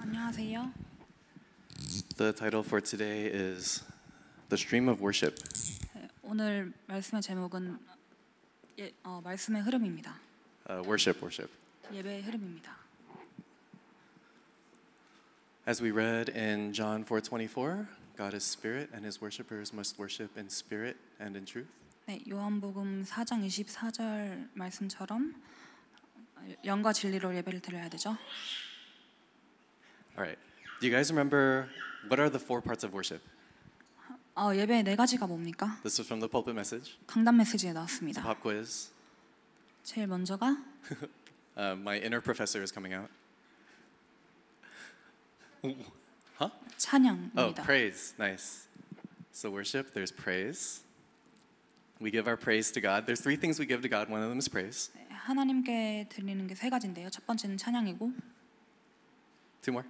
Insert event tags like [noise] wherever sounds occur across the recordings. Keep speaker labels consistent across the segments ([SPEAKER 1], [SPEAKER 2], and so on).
[SPEAKER 1] 안녕하세요.
[SPEAKER 2] The title for today is The Stream of Worship.
[SPEAKER 1] 오늘 말씀의 제목은 예, 어, 말씀의 흐름입니다.
[SPEAKER 2] Uh, worship, worship.
[SPEAKER 1] 예배의 흐름입니다.
[SPEAKER 2] As we read in John 4:24, God is spirit and his worshipers must worship in spirit and in truth.
[SPEAKER 1] 네, 요한복음 4장 24절 말씀처럼 영과 진리로 예배를 드려야 되죠.
[SPEAKER 2] All right. Do you guys remember what are the four parts of worship?
[SPEAKER 1] 어, 예배의 네 가지가 뭡니까?
[SPEAKER 2] This was from the pulpit message.
[SPEAKER 1] 강단 메시지에 나왔습니다.
[SPEAKER 2] pop quiz.
[SPEAKER 1] 제일 먼저가
[SPEAKER 2] [laughs] Uh, my inner professor is coming out. Huh? Oh, 찬양입니다. Oh, praise. Nice. So, worship, there's praise. We give our praise to God. There's three things we give to God. One of them is praise.
[SPEAKER 1] 하나님께 드리는 게 세 가지인데요. 첫 번째는 찬양이고 Two more.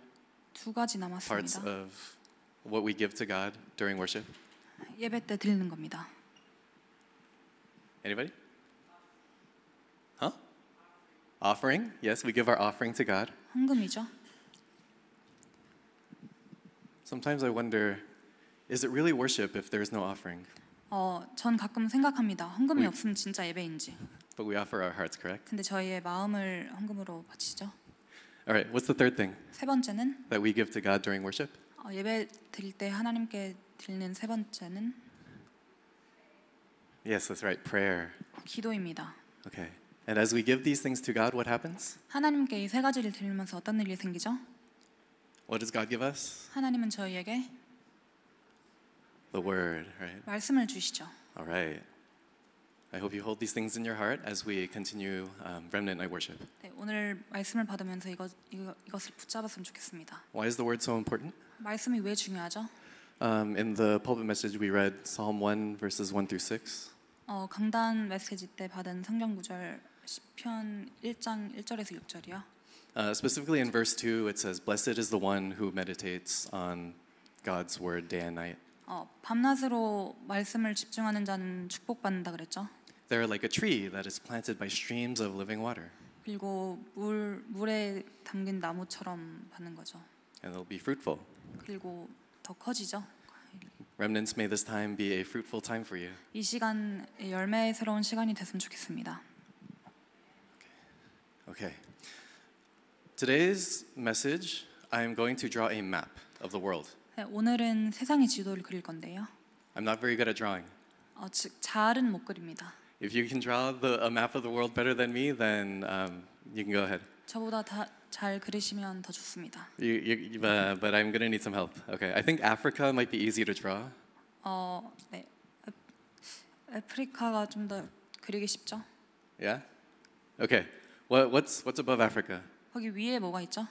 [SPEAKER 1] 두 가지 parts
[SPEAKER 2] 남았습니다. of what we give to God during worship?
[SPEAKER 1] 예배 때 드리는 겁니다.
[SPEAKER 2] Anybody? Huh? Offering? Yes, we give our offering to God. 헌금이죠. Sometimes I wonder is it really worship if there is no offering?
[SPEAKER 1] 어, 전 가끔 생각합니다. 헌금이 네. 없으면 진짜 예배인지.
[SPEAKER 2] But we offer our hearts, correct?
[SPEAKER 1] 근데 저희의 마음을 헌금으로 바치죠.
[SPEAKER 2] All right. What's the third thing
[SPEAKER 1] 세 번째는
[SPEAKER 2] that we give to God during worship?
[SPEAKER 1] 어, 예배 드릴 때 하나님께 드리는 세 번째는
[SPEAKER 2] Yes, that's right. Prayer.
[SPEAKER 1] 기도입니다.
[SPEAKER 2] Okay. And as we give these things to God, what happens?
[SPEAKER 1] 하나님께 가지를 드리면서 어떤 일이 생기죠?
[SPEAKER 2] What does God give us?
[SPEAKER 1] 하나님은 저희에게
[SPEAKER 2] The word, right?
[SPEAKER 1] 말씀을 주시죠.
[SPEAKER 2] All right. I hope you hold these things in your heart as we continue um, remnant night worship.
[SPEAKER 1] 네, 오늘 말씀을 받으면서 이거, 이거, 이것을 붙잡았으면 좋겠습니다.
[SPEAKER 2] Why is the word so important?
[SPEAKER 1] 말씀이 왜 중요하죠?
[SPEAKER 2] Um, in the pulpit message, we read Psalm 1 verses 1 through 6.
[SPEAKER 1] 어, 강단 메시지 때 받은 성경 구절 시편 1장 1절에서 6절이요.
[SPEAKER 2] Uh, specifically in verse 2, it says, "Blessed is the one who meditates on God's word day and night."
[SPEAKER 1] 어, 밤낮으로 말씀을 집중하는 자는 축복받는다 그랬죠?
[SPEAKER 2] They're like a tree that is planted by streams of living water.
[SPEAKER 1] 그리고 물 물에 담긴 나무처럼 받는 거죠.
[SPEAKER 2] And t l l be fruitful.
[SPEAKER 1] 그리고 더 커지죠.
[SPEAKER 2] Remnants, may this time be a fruitful time for you.
[SPEAKER 1] 이 시간 열매스러운 시간이 됐으면 좋겠습니다.
[SPEAKER 2] Okay. Today's message, I am going to draw a map of the world.
[SPEAKER 1] 오늘은 세상의 지도를 그릴 건데요.
[SPEAKER 2] I'm not very good at drawing.
[SPEAKER 1] 어, 잘은 못 그립니다.
[SPEAKER 2] if you can draw the, a map of the world better than me, then um, you can go ahead.
[SPEAKER 1] 저보다 다, 잘 그리시면 더 좋습니다.
[SPEAKER 2] You, you, uh, but I'm gonna need some help. Okay, I think Africa might be easy to draw.
[SPEAKER 1] 어, 네. 아프리카가 좀 더 그리기 쉽죠?
[SPEAKER 2] Yeah. Okay. What, what's what's above Africa?
[SPEAKER 1] 거기 위에 뭐가 있죠?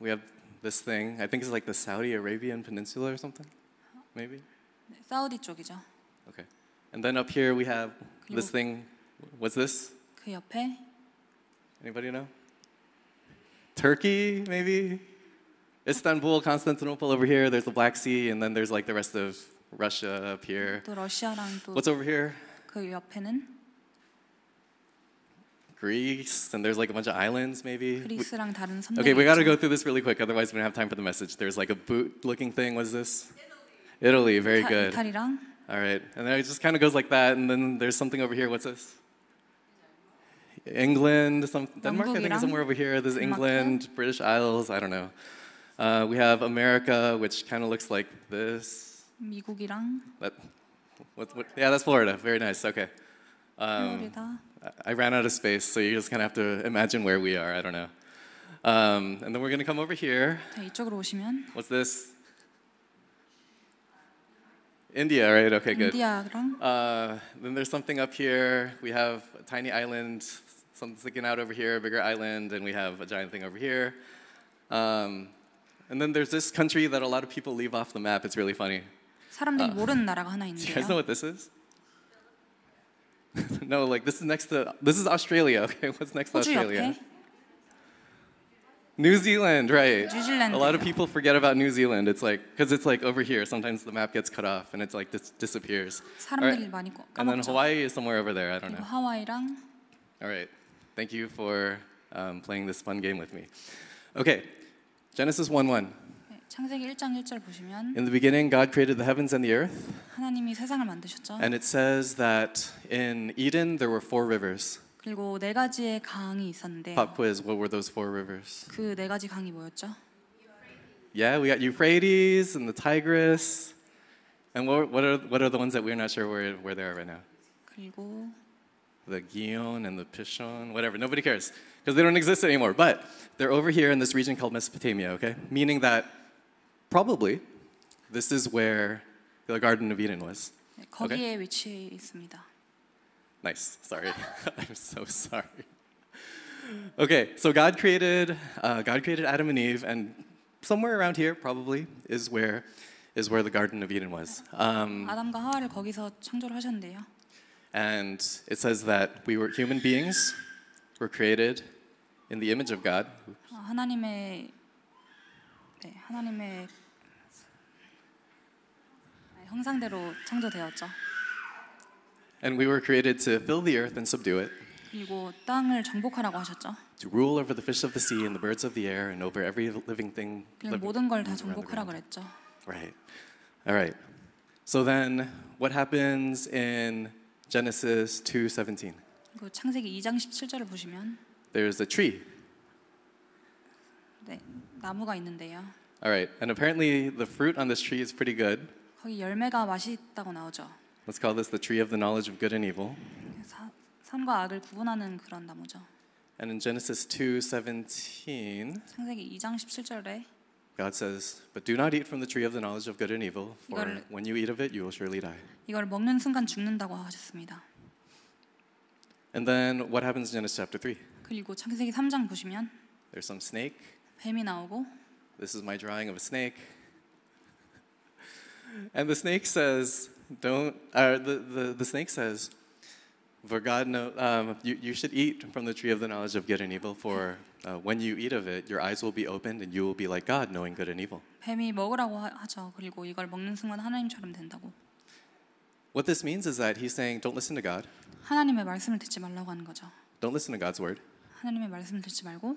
[SPEAKER 2] We have this thing. I think it's like the Saudi Arabian Peninsula or something. Maybe.
[SPEAKER 1] 네, 사우디 쪽이죠. Okay.
[SPEAKER 2] And then up here we have this thing. What's this? 그 옆에 Anybody know? Turkey, maybe? Istanbul, Constantinople over here. There's the Black Sea, and then there's like the rest of Russia up here. 또 What's over here?
[SPEAKER 1] 또그 옆에는
[SPEAKER 2] Greece, and there's like a bunch of islands, maybe. 그리스랑
[SPEAKER 1] 다른 Okay, we gotta go
[SPEAKER 2] through this really quick, otherwise we don't have time for the message. There's like a boot-looking thing. What's this? Italy. Very good. All right, and then it just kind of goes like that, and then there's something over here. What's this? England, some, Denmark, I think, somewhere over here. There's England, British Isles, I don't know. Uh, we have America, which kind of looks like this.
[SPEAKER 1] 미국이랑.
[SPEAKER 2] That, what, what, yeah, that's Florida. Very nice. Okay. Um, I ran out of space, so you just kind of have to imagine where we are. I don't know. Um, and then we're going to come over here.
[SPEAKER 1] 이쪽으로 오시면.
[SPEAKER 2] What's this? India, right? Okay, good. India, uh, then there's something up here. We have a tiny island, something sticking out over here, a bigger island, and we have a giant thing over here. Um, and then there's this country that a lot of people leave off the map. It's really funny.
[SPEAKER 1] uh, Do [laughs] you guys know
[SPEAKER 2] what this is? [laughs] no, like this is next to this is Australia. [laughs] Okay, what's next to Australia? New Zealand, right. Zealand. A lot of people forget about New Zealand. It's like, because it's like over here, sometimes the map gets cut off and it's like disappears. right. And then Hawaii is somewhere over there, I don't know.
[SPEAKER 1] 하와이랑.
[SPEAKER 2] All right. Thank you for um, playing this fun game with me. Okay. Genesis 1:1. 1. In the beginning God created the heavens and the earth.
[SPEAKER 1] And
[SPEAKER 2] it says that in Eden there were four rivers.
[SPEAKER 1] 그리고 네 가지의 강이 있었는데 Pop
[SPEAKER 2] quiz. What were those four rivers?
[SPEAKER 1] 그 가지 강이 뭐였죠?
[SPEAKER 2] Yeah, we got Euphrates and the Tigris. And what, what are what are the ones that we're not sure where where they are right now? 그리고 The Gion and the Pishon, whatever. Nobody cares because they don't exist anymore. But they're over here in this region called Mesopotamia. Okay, meaning that probably this is where the Garden of Eden was. 네,
[SPEAKER 1] 위치해 있습니다.
[SPEAKER 2] Nice, sorry. [laughs] I'm so sorry. Okay, so God created, uh, God created Adam and Eve, and somewhere around here, probably, is where, is where the Garden of Eden was. Um, And it says that we were human beings, were created in the image of God.
[SPEAKER 1] 하나님의 하나님의 형상대로 창조되었죠.
[SPEAKER 2] And we were created to fill the earth and subdue it.
[SPEAKER 1] 그리고 땅을 정복하라고 하셨죠.
[SPEAKER 2] To rule over the fish of the sea and the birds of the air and over every living thing.
[SPEAKER 1] 모든 정복하라 그랬죠.
[SPEAKER 2] Right. All right. So then what happens in Genesis 2:17?
[SPEAKER 1] 그 창세기 2장 17절을 보시면
[SPEAKER 2] There's a tree.
[SPEAKER 1] 네, 나무가 있는데요.
[SPEAKER 2] All right. And apparently the fruit on this tree is pretty good.
[SPEAKER 1] 거기 열매가 맛있다고 나오죠.
[SPEAKER 2] Let's call this the tree of the knowledge of good and evil.
[SPEAKER 1] 선과 악을 구분하는 그런 나무죠.
[SPEAKER 2] And in Genesis 2:17,
[SPEAKER 1] 창세기 2장 17절에
[SPEAKER 2] God says, "But do not eat from the tree of the knowledge of good and evil, for 이걸, when you eat of it, you will surely die."
[SPEAKER 1] 이걸 먹는 순간 죽는다고 하셨습니다.
[SPEAKER 2] And then what happens in Genesis chapter 3?
[SPEAKER 1] 그리고 창세기 3장 보시면
[SPEAKER 2] There's some snake.
[SPEAKER 1] 뱀이 나오고
[SPEAKER 2] This is my drawing of a snake. And the snake says, don't, the, the, the snake says, for God know, um, you, you should eat from the tree of the knowledge of good and evil, for uh, when you eat of it, your eyes will be opened and you will be like God, knowing good and evil.
[SPEAKER 1] 먹으라고 하죠. 그리고 이걸 먹는 순간 하나님처럼 된다고.
[SPEAKER 2] What this means is that he's saying, don't listen to God,
[SPEAKER 1] 하나님의 말씀을 듣지 말라고 하는 거죠.
[SPEAKER 2] don't listen to God's word,
[SPEAKER 1] 하나님의 말씀을 듣지 말고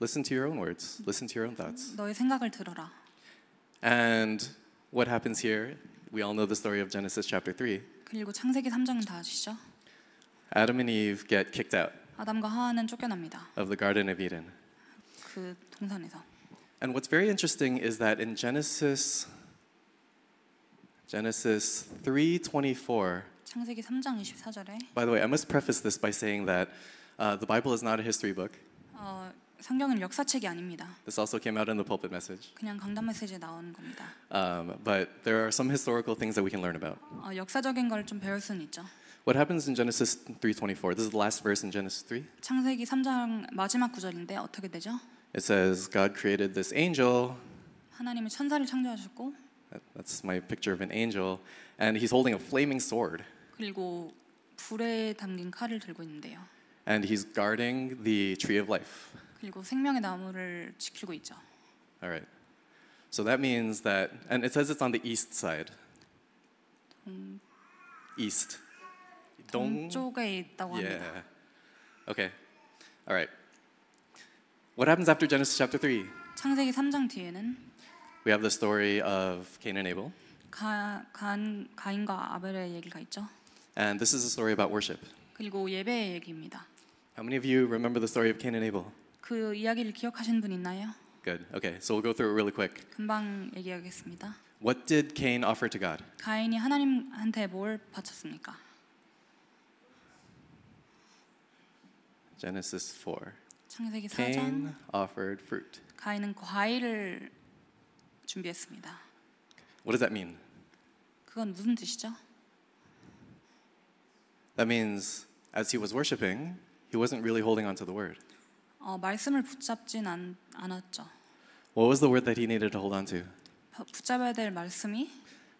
[SPEAKER 2] listen to your own words, listen to your own thoughts.
[SPEAKER 1] 너의 생각을 들어라.
[SPEAKER 2] And what happens here we all know the story of Genesis chapter 3. Adam and Eve get kicked out
[SPEAKER 1] of
[SPEAKER 2] the Garden of Eden. And what's very interesting is that in Genesis Genesis 3:24. By the way, I must preface this by saying that uh, the Bible is not a history book.
[SPEAKER 1] 성경은 역사책이 아닙니다.
[SPEAKER 2] This also came out in the pulpit message.
[SPEAKER 1] 그냥 강단 메시지에 나온 겁니다.
[SPEAKER 2] Um, but there are some historical things that we can learn about.
[SPEAKER 1] 어, 역사적인 걸 좀 배울 수는 있죠.
[SPEAKER 2] What happens in Genesis 3:24? This is the last verse in Genesis 3.
[SPEAKER 1] 창세기 3장 마지막 구절인데 어떻게 되죠?
[SPEAKER 2] It says God created this angel.
[SPEAKER 1] 하나님이 천사를 창조하셨고.
[SPEAKER 2] that's my picture of an angel, and he's holding a flaming sword.
[SPEAKER 1] 그리고 불에 담긴 칼을 들고 있는데요.
[SPEAKER 2] And he's guarding the tree of life.
[SPEAKER 1] 그리고 생명의 나무를 지키고 있죠.
[SPEAKER 2] All right. So that means that, and it says it's on the east side. 동, east. 동, yeah. Okay. All right. What happens after Genesis chapter 3?
[SPEAKER 1] 창세기 3장 뒤에는
[SPEAKER 2] We have the story of Cain and Abel.
[SPEAKER 1] 가, 간, 가인과 아벨의 얘기가 있죠.
[SPEAKER 2] And this is a story about worship.
[SPEAKER 1] 그리고 예배의 얘기입니다.
[SPEAKER 2] How many of you remember the story of Cain and Abel?
[SPEAKER 1] 그 이야기를 기억하시는 분 있나요?
[SPEAKER 2] Good. Okay. So we'll go through it really quick.
[SPEAKER 1] 금방 얘기하겠습니다.
[SPEAKER 2] What did Cain offer to God?
[SPEAKER 1] 가인이 하나님한테 뭘 바쳤습니까?
[SPEAKER 2] Genesis 4.
[SPEAKER 1] 창세기 4장. Cain
[SPEAKER 2] offered fruit.
[SPEAKER 1] 가인은 과일을 준비했습니다. What does that mean? 그건 무슨 뜻이죠?
[SPEAKER 2] That means as he was worshiping, he wasn't really holding on to the word.
[SPEAKER 1] 어, 말씀을 붙잡진 않, 않았죠.
[SPEAKER 2] What was the word that he needed to hold on to?
[SPEAKER 1] 붙잡아야 될 말씀이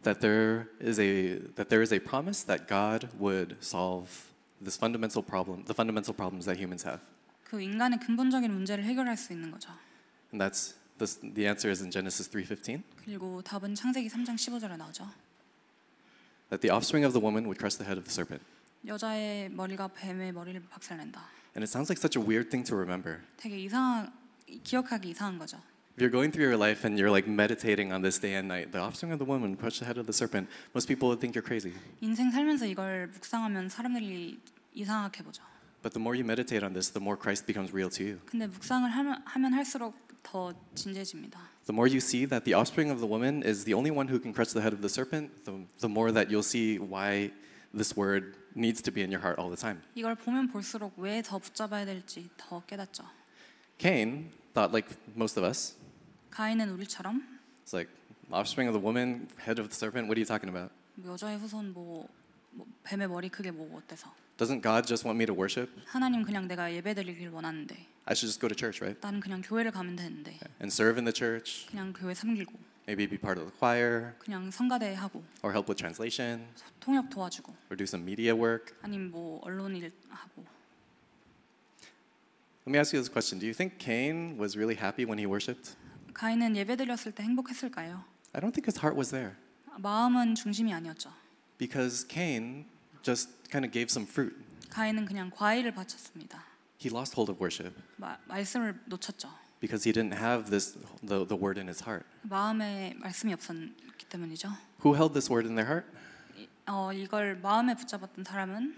[SPEAKER 2] That there is a that there is a promise that God would solve this fundamental problem, the fundamental problems that humans have.
[SPEAKER 1] 그 인간의 근본적인 문제를 해결할 수 있는 거죠.
[SPEAKER 2] And that's this, the answer is in Genesis 3:15.
[SPEAKER 1] 그리고 답은 창세기 3장 15절에 나오죠.
[SPEAKER 2] That the offspring of the woman would crush the head of the serpent.
[SPEAKER 1] 여자의 머리가 뱀의 머리를 박살낸다.
[SPEAKER 2] And it sounds like such a weird thing to remember.
[SPEAKER 1] 되게 이상 기억하기 이상한 거죠.
[SPEAKER 2] If you're going through your life and you're like meditating on this day and night, the offspring of the woman crushed the head of the serpent, most people would think you're crazy.
[SPEAKER 1] 인생 살면서 이걸 묵상하면 사람들이 이상하게 보죠.
[SPEAKER 2] But the more you meditate on this, the more Christ becomes real to you.
[SPEAKER 1] 근데 묵상을 하면, 하면 할수록 더 진지해집니다.
[SPEAKER 2] The more you see that the offspring of the woman is the only one who can crush the head of the serpent, the, the more that you'll see why this word needs to be in your heart all the time.
[SPEAKER 1] 이걸 보면 볼수록 왜 더 붙잡아야 될지 더 깨닫죠.
[SPEAKER 2] Cain thought like most of us.
[SPEAKER 1] 가인은 우리처럼
[SPEAKER 2] It's like offspring of the woman, head of the serpent. What are you talking about?
[SPEAKER 1] 여자의 후손 뭐, 뭐 뱀의 머리 크게 뭐 어때서?
[SPEAKER 2] Doesn't God just want me to worship?
[SPEAKER 1] 하나님 그냥 내가 예배드리길 원하는데.
[SPEAKER 2] I should just go to church, right?
[SPEAKER 1] 난 그냥 교회를 가면 되는데.
[SPEAKER 2] And serve in the church.
[SPEAKER 1] 그냥 교회 섬기고.
[SPEAKER 2] Maybe be part of the choir.
[SPEAKER 1] 그냥 성가대 하고.
[SPEAKER 2] Or help with translation.
[SPEAKER 1] 통역 도와주고.
[SPEAKER 2] Or do some media work.
[SPEAKER 1] 아니면 뭐 언론 일 하고.
[SPEAKER 2] Let me ask you this question. Do you think Cain was really happy when he worshipped?
[SPEAKER 1] 가인은 때 행복했을까요?
[SPEAKER 2] I don't think his heart was there.
[SPEAKER 1] 마음은 중심이 아니었죠.
[SPEAKER 2] Because Cain just kind of gave some fruit.
[SPEAKER 1] 가인은 그냥 과일을 바쳤습니다.
[SPEAKER 2] He lost hold of worship.
[SPEAKER 1] 마, 말씀을 놓쳤죠
[SPEAKER 2] because he didn't have this the, the word in his heart. Who held this word in their heart?
[SPEAKER 1] 어, 이걸 마음에 붙잡았던 사람은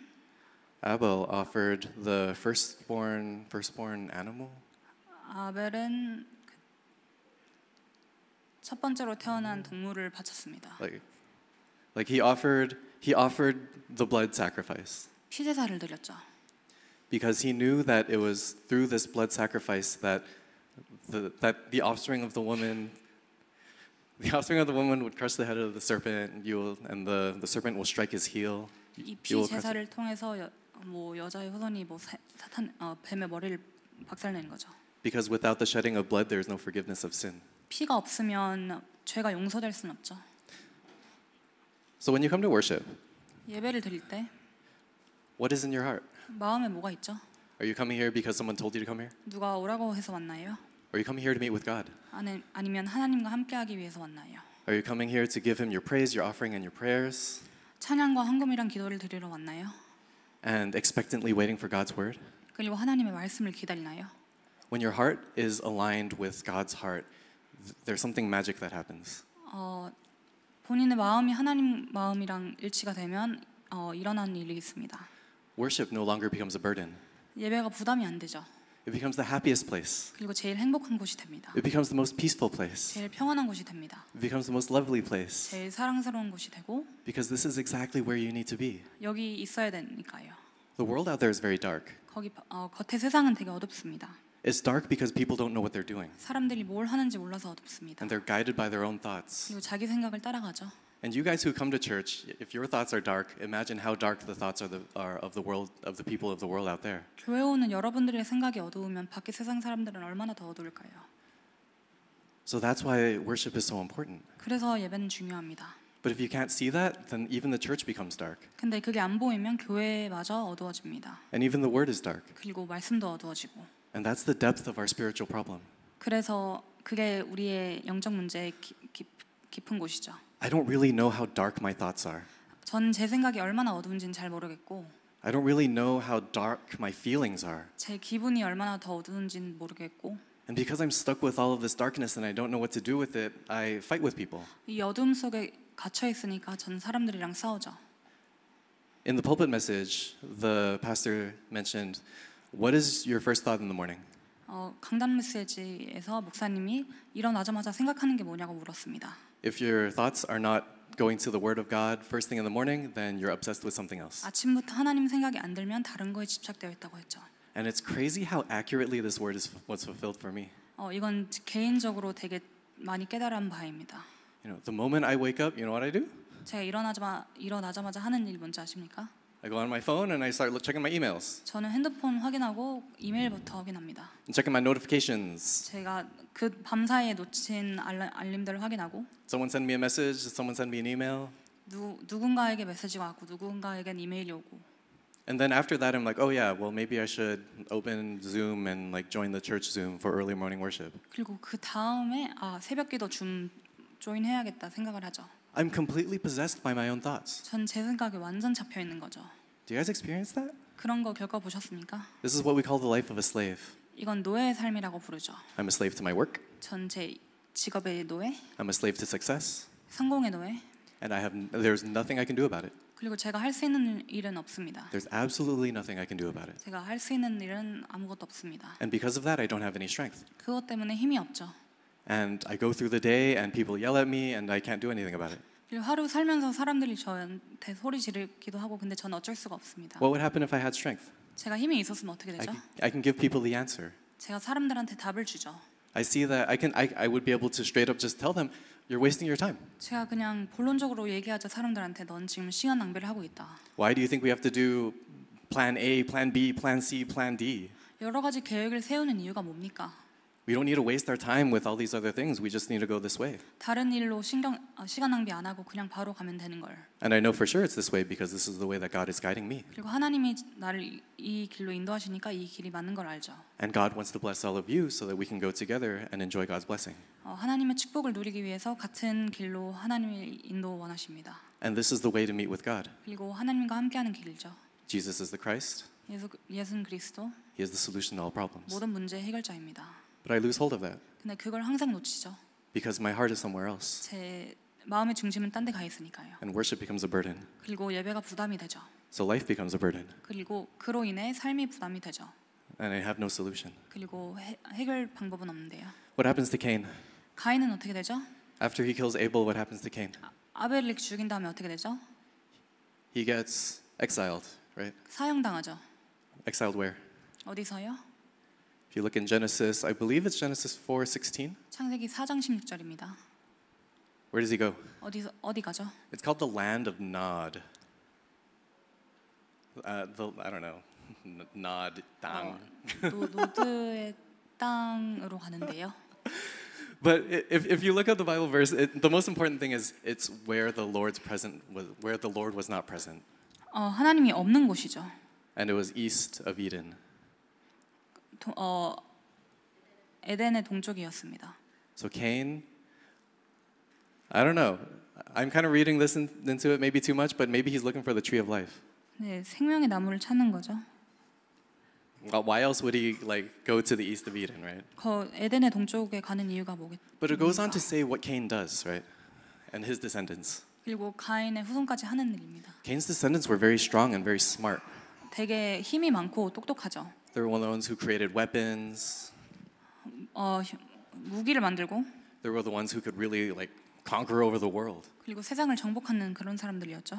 [SPEAKER 2] Abel offered the firstborn firstborn animal.
[SPEAKER 1] 아벨은 첫 번째로 태어난 동물을 바쳤습니다.
[SPEAKER 2] Like, like he offered he offered the blood sacrifice.
[SPEAKER 1] 피제사를 드렸죠.
[SPEAKER 2] Because he knew that it was through this blood sacrifice that the, that the offspring of the woman, the offspring of the woman would crush the head of the serpent, you will, and the, the serpent will strike his heel. 제사를
[SPEAKER 1] 통해서 여, 뭐 여자의 후손이 뭐 사, 사탄 어, 뱀의 머리를 박살내는 거죠.
[SPEAKER 2] Because without the shedding of blood, there is no forgiveness of sin.
[SPEAKER 1] 피가 없으면 죄가 용서될 없죠.
[SPEAKER 2] So when you come to worship,
[SPEAKER 1] 예배를 드릴 때
[SPEAKER 2] what is in your heart?
[SPEAKER 1] 마음에 뭐가 있죠?
[SPEAKER 2] Are you coming here because someone told you to come here?
[SPEAKER 1] 누가 오라고 해서 왔나요?
[SPEAKER 2] Are you coming here to meet with God?
[SPEAKER 1] 아니면 하나님과 함께하기 위해서 왔나요?
[SPEAKER 2] Are you coming here to give Him your praise, your offering, and your prayers?
[SPEAKER 1] 찬양과 헌금이랑 기도를 드리러 왔나요?
[SPEAKER 2] And expectantly waiting for God's word?
[SPEAKER 1] 그리고 하나님의 말씀을 기다리나요?
[SPEAKER 2] When your heart is aligned with God's heart, there's something magic that happens.
[SPEAKER 1] 어, 본인의 마음이 하나님 마음이랑 일치가 되면 어, 일어나는 일이 있습니다.
[SPEAKER 2] Worship no longer becomes a burden.
[SPEAKER 1] 예배가 부담이 안 되죠.
[SPEAKER 2] It becomes the happiest place.
[SPEAKER 1] 그리고 제일 행복한 곳이 됩니다. It
[SPEAKER 2] becomes the most peaceful place.
[SPEAKER 1] 제일 평안한 곳이 됩니다.
[SPEAKER 2] It becomes the most lovely place.
[SPEAKER 1] 제일 사랑스러운 곳이 되고
[SPEAKER 2] Because this is exactly where you need to be.
[SPEAKER 1] 여기 있어야 되니까요.
[SPEAKER 2] The world out there is very dark.
[SPEAKER 1] 거기 어, 겉의 세상은 되게 어둡습니다.
[SPEAKER 2] It's dark because people don't know what they're doing.
[SPEAKER 1] 사람들이 뭘 하는지 몰라서 어둡습니다.
[SPEAKER 2] And they're guided by their own thoughts.
[SPEAKER 1] 그리고 자기 생각을 따라가죠.
[SPEAKER 2] And you guys who come to church, if your thoughts are dark, imagine how dark the thoughts are, the, are of the world of the people of the world out there.
[SPEAKER 1] 교회 오는 여러분들의 생각이 어두우면 밖에 세상 사람들은 얼마나 더 어두울까요?
[SPEAKER 2] So that's why worship is so important.
[SPEAKER 1] 그래서 예배는 중요합니다.
[SPEAKER 2] But if you can't see that, then even the church becomes dark.
[SPEAKER 1] 근데 그게 안 보이면 교회마저 어두워집니다.
[SPEAKER 2] And even the word is dark.
[SPEAKER 1] 그리고 말씀도 어두워지고.
[SPEAKER 2] And that's the depth of our spiritual problem.
[SPEAKER 1] 그래서 그게 우리의 영적 문제의 깊은 곳이죠.
[SPEAKER 2] I don't really know how dark my thoughts are.
[SPEAKER 1] 전제 생각이 얼마나 어두운지는 잘 모르겠고
[SPEAKER 2] I don't really know how dark my feelings are.
[SPEAKER 1] 제 기분이 얼마나 더 어두운지는 모르겠고
[SPEAKER 2] And because I'm stuck with all of this darkness and I don't know what to do with it, I fight with people.
[SPEAKER 1] 이 어둠 속에 갇혀 있으니까 전 사람들이랑 싸우죠.
[SPEAKER 2] In the pulpit message, the pastor mentioned, What is your first thought in the morning?
[SPEAKER 1] 어, 강단 메시지에서 목사님이 일어나자마자 생각하는 게 뭐냐고 물었습니다.
[SPEAKER 2] If your thoughts are not going to the Word of God first thing in the morning, then you're obsessed with something else.
[SPEAKER 1] 아침부터 하나님 생각이 안 들면 다른 거에 집착되어 있다고 했죠.
[SPEAKER 2] And it's crazy how accurately this word is what's fulfilled for me.
[SPEAKER 1] 어, 이건 개인적으로 되게 많이 깨달은 바입니다.
[SPEAKER 2] You know, the moment I wake up, you know what I do?
[SPEAKER 1] 제가 일어나자마, 일어나자마자 하는 일 뭔지 아십니까?
[SPEAKER 2] I go on my phone and I start checking my emails.
[SPEAKER 1] 저는 핸드폰 확인하고 이메일부터 확인합니다.
[SPEAKER 2] I'm checking my notifications.
[SPEAKER 1] 제가 그 밤사이에 놓친 알람, 알림들을 확인하고
[SPEAKER 2] Someone send me a message. Someone send me an email.
[SPEAKER 1] 누 누군가에게 메시지가 왔고 누군가에겐 이메일이 오고.
[SPEAKER 2] And then after that, I'm like, oh yeah, well maybe I should open Zoom and like join the church Zoom for early morning worship.
[SPEAKER 1] 그리고 그 다음에 아 새벽기도 줌 조인해야겠다 생각을 하죠.
[SPEAKER 2] I'm completely possessed by my own thoughts.
[SPEAKER 1] 전제 생각에 완전 잡혀 있는 거죠.
[SPEAKER 2] Do you guys experience that?
[SPEAKER 1] 그런 거 겪어 보셨습니까?
[SPEAKER 2] This is what we call the life of a slave.
[SPEAKER 1] 이건 노예의 삶이라고 부르죠.
[SPEAKER 2] I'm a slave to my work.
[SPEAKER 1] 전제 직업의 노예.
[SPEAKER 2] I'm a slave to success.
[SPEAKER 1] 성공의 노예.
[SPEAKER 2] And I have there's nothing I can do about it.
[SPEAKER 1] 그리고 제가 할 수 있는 일은 없습니다.
[SPEAKER 2] There's absolutely nothing I can do about it.
[SPEAKER 1] 제가 할 수 있는 일은 아무것도 없습니다.
[SPEAKER 2] And because of that, I don't have any strength.
[SPEAKER 1] 그것 때문에 힘이 없죠.
[SPEAKER 2] and I go through the day and people yell at me and I can't do anything about it.
[SPEAKER 1] 그리고 하루 살면서 사람들이 저한테 소리 지르기도 하고 근데 저는 어쩔 수가 없습니다.
[SPEAKER 2] What would happen if I had strength?
[SPEAKER 1] 제가 힘이 있었으면 어떻게 I 되죠? can,
[SPEAKER 2] I can give people the answer.
[SPEAKER 1] 제가 사람들한테 답을 주죠.
[SPEAKER 2] I see that I can I, I would be able to straight up just tell them you're wasting your time.
[SPEAKER 1] 제가 그냥 본론적으로 얘기하자 사람들한테 넌 지금 시간 낭비를 하고 있다.
[SPEAKER 2] Why do you think we have to do plan A, plan B, plan C, plan D?
[SPEAKER 1] 여러 가지 계획을 세우는 이유가 뭡니까?
[SPEAKER 2] We don't need to waste our time with all these other things. We just need to go this way.
[SPEAKER 1] 다른 일로 신경 시간 낭비 안 하고 그냥 바로 가면 되는 걸.
[SPEAKER 2] And I know for sure it's this way because this is the way that God is guiding me.
[SPEAKER 1] 그리고 하나님이 나를 이- 길로 인도하시니까 이 길이 맞는 걸 알죠.
[SPEAKER 2] And God wants to bless all of you so that we can go together and enjoy God's blessing.
[SPEAKER 1] 하나님의 축복을 누리기 위해서 같은 길로 하나님의 인도 원하십니다.
[SPEAKER 2] And this is the way to meet with God.
[SPEAKER 1] 그리고 하나님과 함께하는 길이죠.
[SPEAKER 2] Jesus is the Christ.
[SPEAKER 1] 예수 예수는 그리스도
[SPEAKER 2] He is the solution to all problems. 모든
[SPEAKER 1] 문제의 해결자입니다.
[SPEAKER 2] But I lose hold of that.
[SPEAKER 1] 근데 그걸 항상 놓치죠.
[SPEAKER 2] Because my heart is somewhere else.
[SPEAKER 1] 제 마음의 중심은 딴데 데가 있으니까요.
[SPEAKER 2] And worship becomes a burden.
[SPEAKER 1] 그리고 예배가 부담이 되죠.
[SPEAKER 2] So life becomes a burden.
[SPEAKER 1] 그리고 그로 인해 삶이 부담이 되죠.
[SPEAKER 2] And I have no solution.
[SPEAKER 1] 그리고 해, 해결 방법은 없는데요.
[SPEAKER 2] What happens to Cain?
[SPEAKER 1] 가인은 어떻게 되죠?
[SPEAKER 2] After he kills Abel, what happens to Cain?
[SPEAKER 1] 아벨을 죽인 다음에 어떻게 되죠?
[SPEAKER 2] He gets exiled, right?
[SPEAKER 1] 사형당하죠. Exiled where? 어디서요?
[SPEAKER 2] you look in Genesis, I believe it's Genesis 4:16.
[SPEAKER 1] 창세기 4장 16절입니다. Where does he go? 어디서 어디 가죠?
[SPEAKER 2] It's called the land of Nod. Uh, the, I don't know. [laughs] Nod 땅.
[SPEAKER 1] 노드의 땅으로 가는데요.
[SPEAKER 2] [laughs] but if, if you look at the Bible verse, it, the most important thing is it's where the Lord's present was where the Lord was not present.
[SPEAKER 1] 어, 하나님이 없는 곳이죠.
[SPEAKER 2] And it was east of Eden.
[SPEAKER 1] 동, 어, 에덴의 동쪽이었습니다.
[SPEAKER 2] So Cain, I don't know. I'm kind of reading this in, into it maybe too much, but maybe he's looking for the tree of life.
[SPEAKER 1] 네, 생명의 나무를 찾는 거죠.
[SPEAKER 2] Why else would he like go to the east of Eden, right?
[SPEAKER 1] 거 에덴의 동쪽에 가는 이유가 뭐겠? But it goes on to
[SPEAKER 2] say what Cain does, right? And his descendants.
[SPEAKER 1] 그리고 가인의 후손까지 하는 일입니다.
[SPEAKER 2] Cain's descendants were very strong and very smart.
[SPEAKER 1] 되게 힘이 많고 똑똑하죠.
[SPEAKER 2] They were the ones who created weapons.
[SPEAKER 1] 어, 무기를 만들고
[SPEAKER 2] They were the ones who could really like conquer over the world.
[SPEAKER 1] 그리고 세상을 정복하는 그런 사람들이었죠.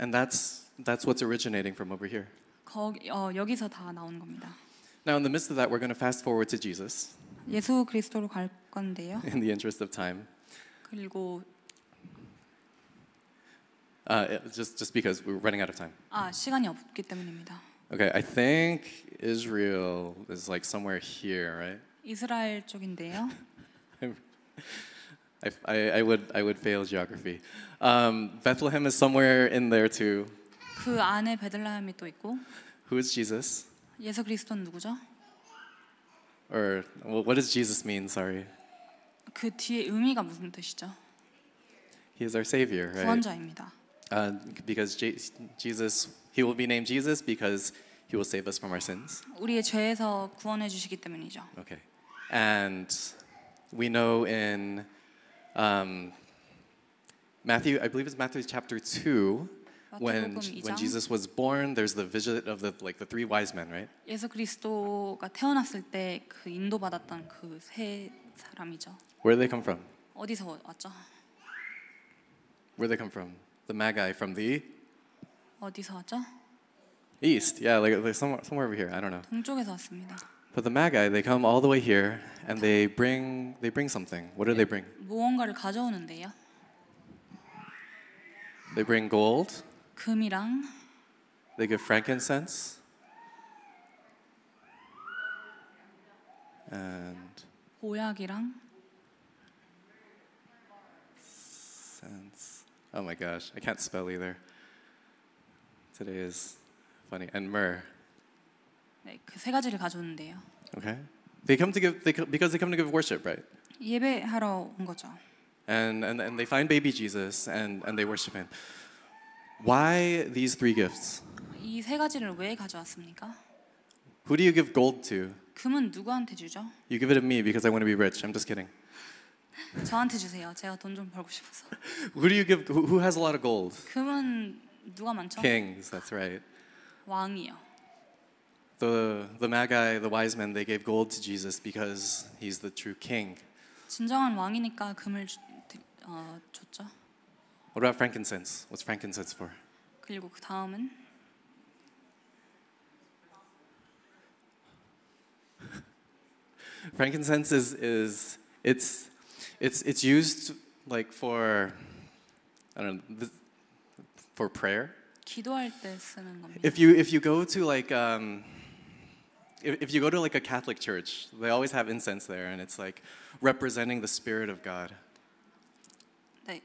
[SPEAKER 2] And that's that's what's originating from over here.
[SPEAKER 1] 거기, 어, 여기서 다 나온 겁니다.
[SPEAKER 2] Now in the midst of that, we're going to fast forward to Jesus
[SPEAKER 1] 예수 그리스도로 갈 건데요. [laughs] in the
[SPEAKER 2] interest of time. 그리고 Uh, just just because we're running out of time.
[SPEAKER 1] 아 시간이 없기 때문입니다.
[SPEAKER 2] Okay, I think Israel is like somewhere here, right?
[SPEAKER 1] 이스라엘 쪽인데요.
[SPEAKER 2] [laughs] I, I, I would I would fail geography. Um, Bethlehem is somewhere in there too.
[SPEAKER 1] 그 안에 베들레헴이 또 있고.
[SPEAKER 2] Who is Jesus?
[SPEAKER 1] 예수 그리스도는 누구죠?
[SPEAKER 2] Or well, what does Jesus mean? Sorry.
[SPEAKER 1] 그 뒤에 의미가 무슨 뜻이죠?
[SPEAKER 2] He is our savior, right? 구원자입니다. Uh, because Jesus, he will be named Jesus because he will save us from our sins.
[SPEAKER 1] 우리의 죄에서 구원해 주시기 때문이죠.
[SPEAKER 2] Okay, and we know in um, Matthew, I believe it's Matthew chapter two. When, when Jesus was born, there's the visit of the like the three wise men, right?
[SPEAKER 1] 예수 그리스도가 태어났을 때 그 인도받았던 그 세 사람이죠. Where did they come from? 어디서 왔죠?
[SPEAKER 2] Where did they come from? the Magi from the 어디서 왔죠? east. Yeah, like, like somewhere, somewhere over here. I don't know.
[SPEAKER 1] 동쪽에서 왔습니다.
[SPEAKER 2] But the Magi, they come all the way here, and they bring they bring something. What do they bring?
[SPEAKER 1] 무언가를 가져오는데요.
[SPEAKER 2] They bring gold.
[SPEAKER 1] 금이랑
[SPEAKER 2] They give frankincense. And
[SPEAKER 1] 보약이랑
[SPEAKER 2] Oh my gosh, I can't spell either. Today is funny. And myrrh.
[SPEAKER 1] 네, 그세 가지를
[SPEAKER 2] Okay. They come to give they, because they come to give worship, right?
[SPEAKER 1] 예배하러 온 거죠.
[SPEAKER 2] And, and and they find baby Jesus and and they worship him. Why these three gifts?
[SPEAKER 1] 이 세 가지를 왜 가져왔습니까?
[SPEAKER 2] Who do you give gold to?
[SPEAKER 1] 금은 누구한테 주죠?
[SPEAKER 2] You give it to me because I want to be rich. I'm just kidding.
[SPEAKER 1] 저한테 주세요. 제가 돈 벌고 싶어서.
[SPEAKER 2] Who do you give? Who has a lot of gold?
[SPEAKER 1] 금은 누가 많죠?
[SPEAKER 2] Kings. That's right. 왕이요. The the magi, the wise men, they gave gold to Jesus because he's the true king.
[SPEAKER 1] 진정한 왕이니까 금을 주, 어, 줬죠.
[SPEAKER 2] What about frankincense? What's frankincense for?
[SPEAKER 1] 그리고 그 다음은
[SPEAKER 2] [laughs] Frankincense is is it's it's it's used like for I don't know for prayer.
[SPEAKER 1] 기도할 때 쓰는 겁니다.
[SPEAKER 2] If you if you go to like um, if, if you go to like a Catholic church, they always have incense there, and it's like representing the spirit of God.
[SPEAKER 1] 네,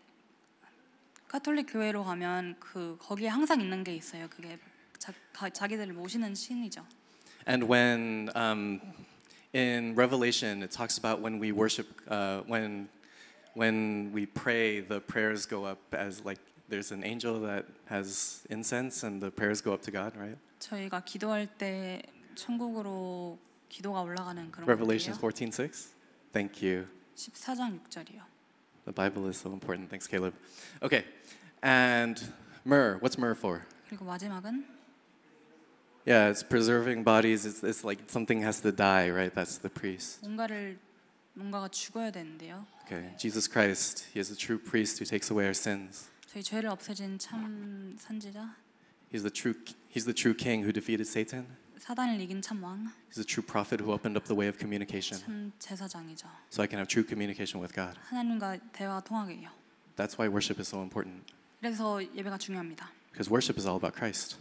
[SPEAKER 1] 가톨릭 교회로 가면 그 거기에 항상 있는 게 있어요. 그게 자, 자기들을 모시는 신이죠.
[SPEAKER 2] And when um, in Revelation, it talks about when we worship, uh, when when we pray, the prayers go up as like there's an angel that has incense, and the prayers go up to God, right?
[SPEAKER 1] 저희가 기도할 때 천국으로 기도가 올라가는 그런 Revelation
[SPEAKER 2] 14:6. Thank you.
[SPEAKER 1] 14장 6절이요.
[SPEAKER 2] The Bible is so important. Thanks, Caleb. Okay, and myrrh. What's myrrh for?
[SPEAKER 1] 그리고 마지막은
[SPEAKER 2] yeah, it's preserving bodies. It's, it's like something has to die, right? That's the priest.
[SPEAKER 1] 뭔가를 뭔가가 죽어야 되는데요.
[SPEAKER 2] Okay, Jesus Christ, He is the true priest who takes away our sins.
[SPEAKER 1] 저희 죄를 없애진 참 선지자.
[SPEAKER 2] He's the true He's the true King who defeated Satan.
[SPEAKER 1] 사단을 이긴 참 왕.
[SPEAKER 2] He's the true prophet who opened up the way of communication.
[SPEAKER 1] 참 제사장이죠.
[SPEAKER 2] So I can have true communication with God.
[SPEAKER 1] 하나님과 대화 통하게요.
[SPEAKER 2] That's why worship is so important.
[SPEAKER 1] 그래서 예배가 중요합니다.
[SPEAKER 2] Because worship is all about Christ.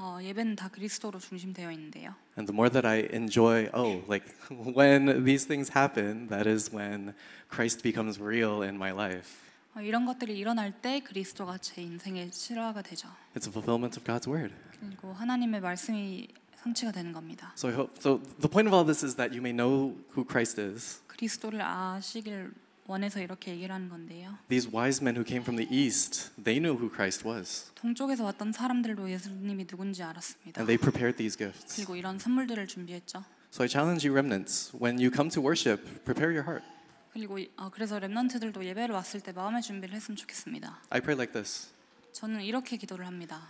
[SPEAKER 1] 어, 예배는 다 그리스도로 중심되어 있는데요.
[SPEAKER 2] And the more that I enjoy, oh, like when these things happen, that is when Christ becomes real in my life.
[SPEAKER 1] 어, 이런 것들이 일어날 때 그리스도가 제 인생의 실화가 되죠.
[SPEAKER 2] It's a fulfillment of God's word.
[SPEAKER 1] 그리고 하나님의 말씀이 성취가 되는 겁니다.
[SPEAKER 2] So I hope so the point of all this is that you may know who Christ is.
[SPEAKER 1] 그리스도를 아시길 원해서 이렇게 얘기를 하는 건데요.
[SPEAKER 2] These wise men who came from the east, they knew who Christ was.
[SPEAKER 1] 동쪽에서 왔던 사람들도 예수님이 누군지 알았습니다.
[SPEAKER 2] And they prepared these gifts.
[SPEAKER 1] 그리고 이런 선물들을 준비했죠.
[SPEAKER 2] So I challenge you remnants, when you come to worship, prepare your heart.
[SPEAKER 1] 그리고 아, 그래서 렘넌트들도 예배를 왔을 때 마음의 준비를 했으면 좋겠습니다.
[SPEAKER 2] I pray like this.
[SPEAKER 1] 저는 이렇게 기도를 합니다.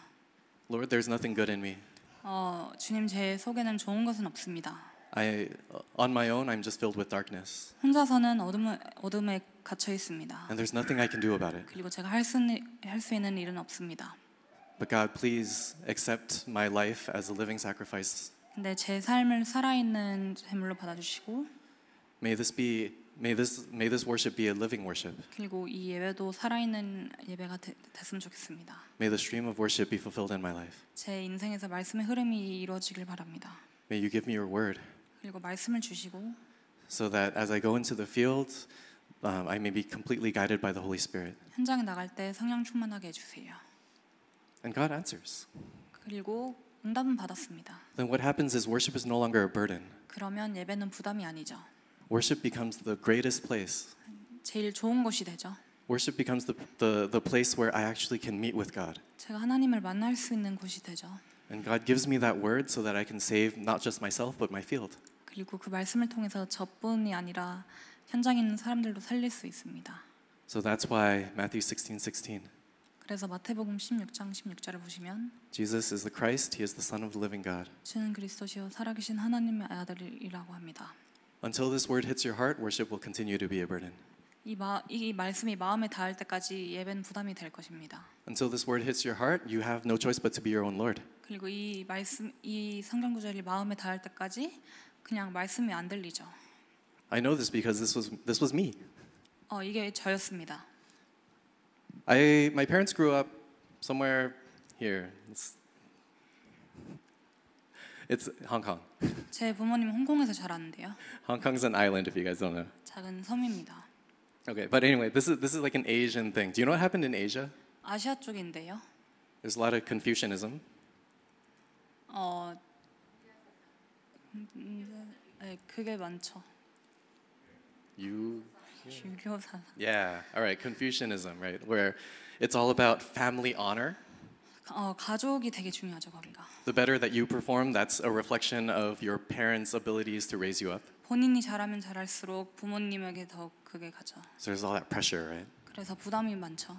[SPEAKER 2] Lord, there's nothing good in me.
[SPEAKER 1] 어, 주님 제 속에는 좋은 것은 없습니다.
[SPEAKER 2] I, on my own, I'm just filled with darkness.
[SPEAKER 1] 혼자서는 어둠에 갇혀 있습니다.
[SPEAKER 2] And there's nothing I can do about it.
[SPEAKER 1] 그리고 제가 할수 할수 있는 일은 없습니다.
[SPEAKER 2] But God, please accept my life as a living sacrifice.
[SPEAKER 1] 근데 제 삶을 살아있는 제물로 받아주시고.
[SPEAKER 2] May this be May this may this worship be a living worship.
[SPEAKER 1] 그리고 이 예배도 살아있는 예배가 되, 됐으면 좋겠습니다.
[SPEAKER 2] May the stream of worship be fulfilled in my life.
[SPEAKER 1] 제 인생에서 말씀의 흐름이 이루어지길 바랍니다.
[SPEAKER 2] May you give me your word.
[SPEAKER 1] 그리고 말씀을 주시고
[SPEAKER 2] so that as I go into the field, um, I may be completely guided by the Holy Spirit.
[SPEAKER 1] 현장에 나갈 때 성령 충만하게 해주세요.
[SPEAKER 2] And God answers.
[SPEAKER 1] 그리고 응답은 받았습니다.
[SPEAKER 2] Then what happens is worship is no longer a burden.
[SPEAKER 1] 그러면 예배는 부담이 아니죠.
[SPEAKER 2] Worship becomes the greatest place.
[SPEAKER 1] 제일 좋은 곳이 되죠.
[SPEAKER 2] Worship becomes the, the, the place where I actually can meet with God.
[SPEAKER 1] 제가 하나님을 만날 수 있는 곳이 되죠.
[SPEAKER 2] And God gives me that word so that I can save not just myself but my field.
[SPEAKER 1] 그리고 그 말씀을 통해서 저뿐이 아니라 현장에 있는 사람들도 살릴 수 있습니다.
[SPEAKER 2] So that's why Matthew 16:16.
[SPEAKER 1] 그래서 마태복음 16장 16절을 보시면
[SPEAKER 2] Jesus is the Christ, he is the son of the living God.
[SPEAKER 1] 주는 그리스도시요 살아계신 하나님의 아들이라고 합니다.
[SPEAKER 2] Until this word hits your heart, worship will continue to be a burden.
[SPEAKER 1] 이, 마, 이 말씀이 마음에 닿을 때까지 예배는 부담이 될 것입니다.
[SPEAKER 2] Until this word hits your heart, you have no choice but to be your own lord.
[SPEAKER 1] 그리고 이 말씀 이 성경 구절이 마음에 닿을 때까지 그냥 말씀이 안 들리죠.
[SPEAKER 2] I know this because this was this was me.
[SPEAKER 1] 어 이게 저였습니다.
[SPEAKER 2] I my parents grew up somewhere here. It's, it's Hong Kong.
[SPEAKER 1] 제 부모님 홍콩에서 자랐는데요.
[SPEAKER 2] Hong Kong's an island if you guys don't know.
[SPEAKER 1] 작은 섬입니다.
[SPEAKER 2] Okay, but anyway, this is this is like an Asian thing. Do you know what happened in Asia?
[SPEAKER 1] 아시아 쪽인데요.
[SPEAKER 2] There's a lot of Confucianism.
[SPEAKER 1] 어, 근데 네, 그게 많죠. You. 유교사.
[SPEAKER 2] Yeah. All right. Confucianism, right? Where it's all about family honor.
[SPEAKER 1] 어, 가족이 되게 중요하죠 거기가.
[SPEAKER 2] The better that you perform, that's a reflection of your parents' abilities to raise you up.
[SPEAKER 1] 본인이 잘하면 잘할수록 부모님에게 더 그게 가죠.
[SPEAKER 2] So there's all that pressure, right?
[SPEAKER 1] 그래서 부담이 많죠.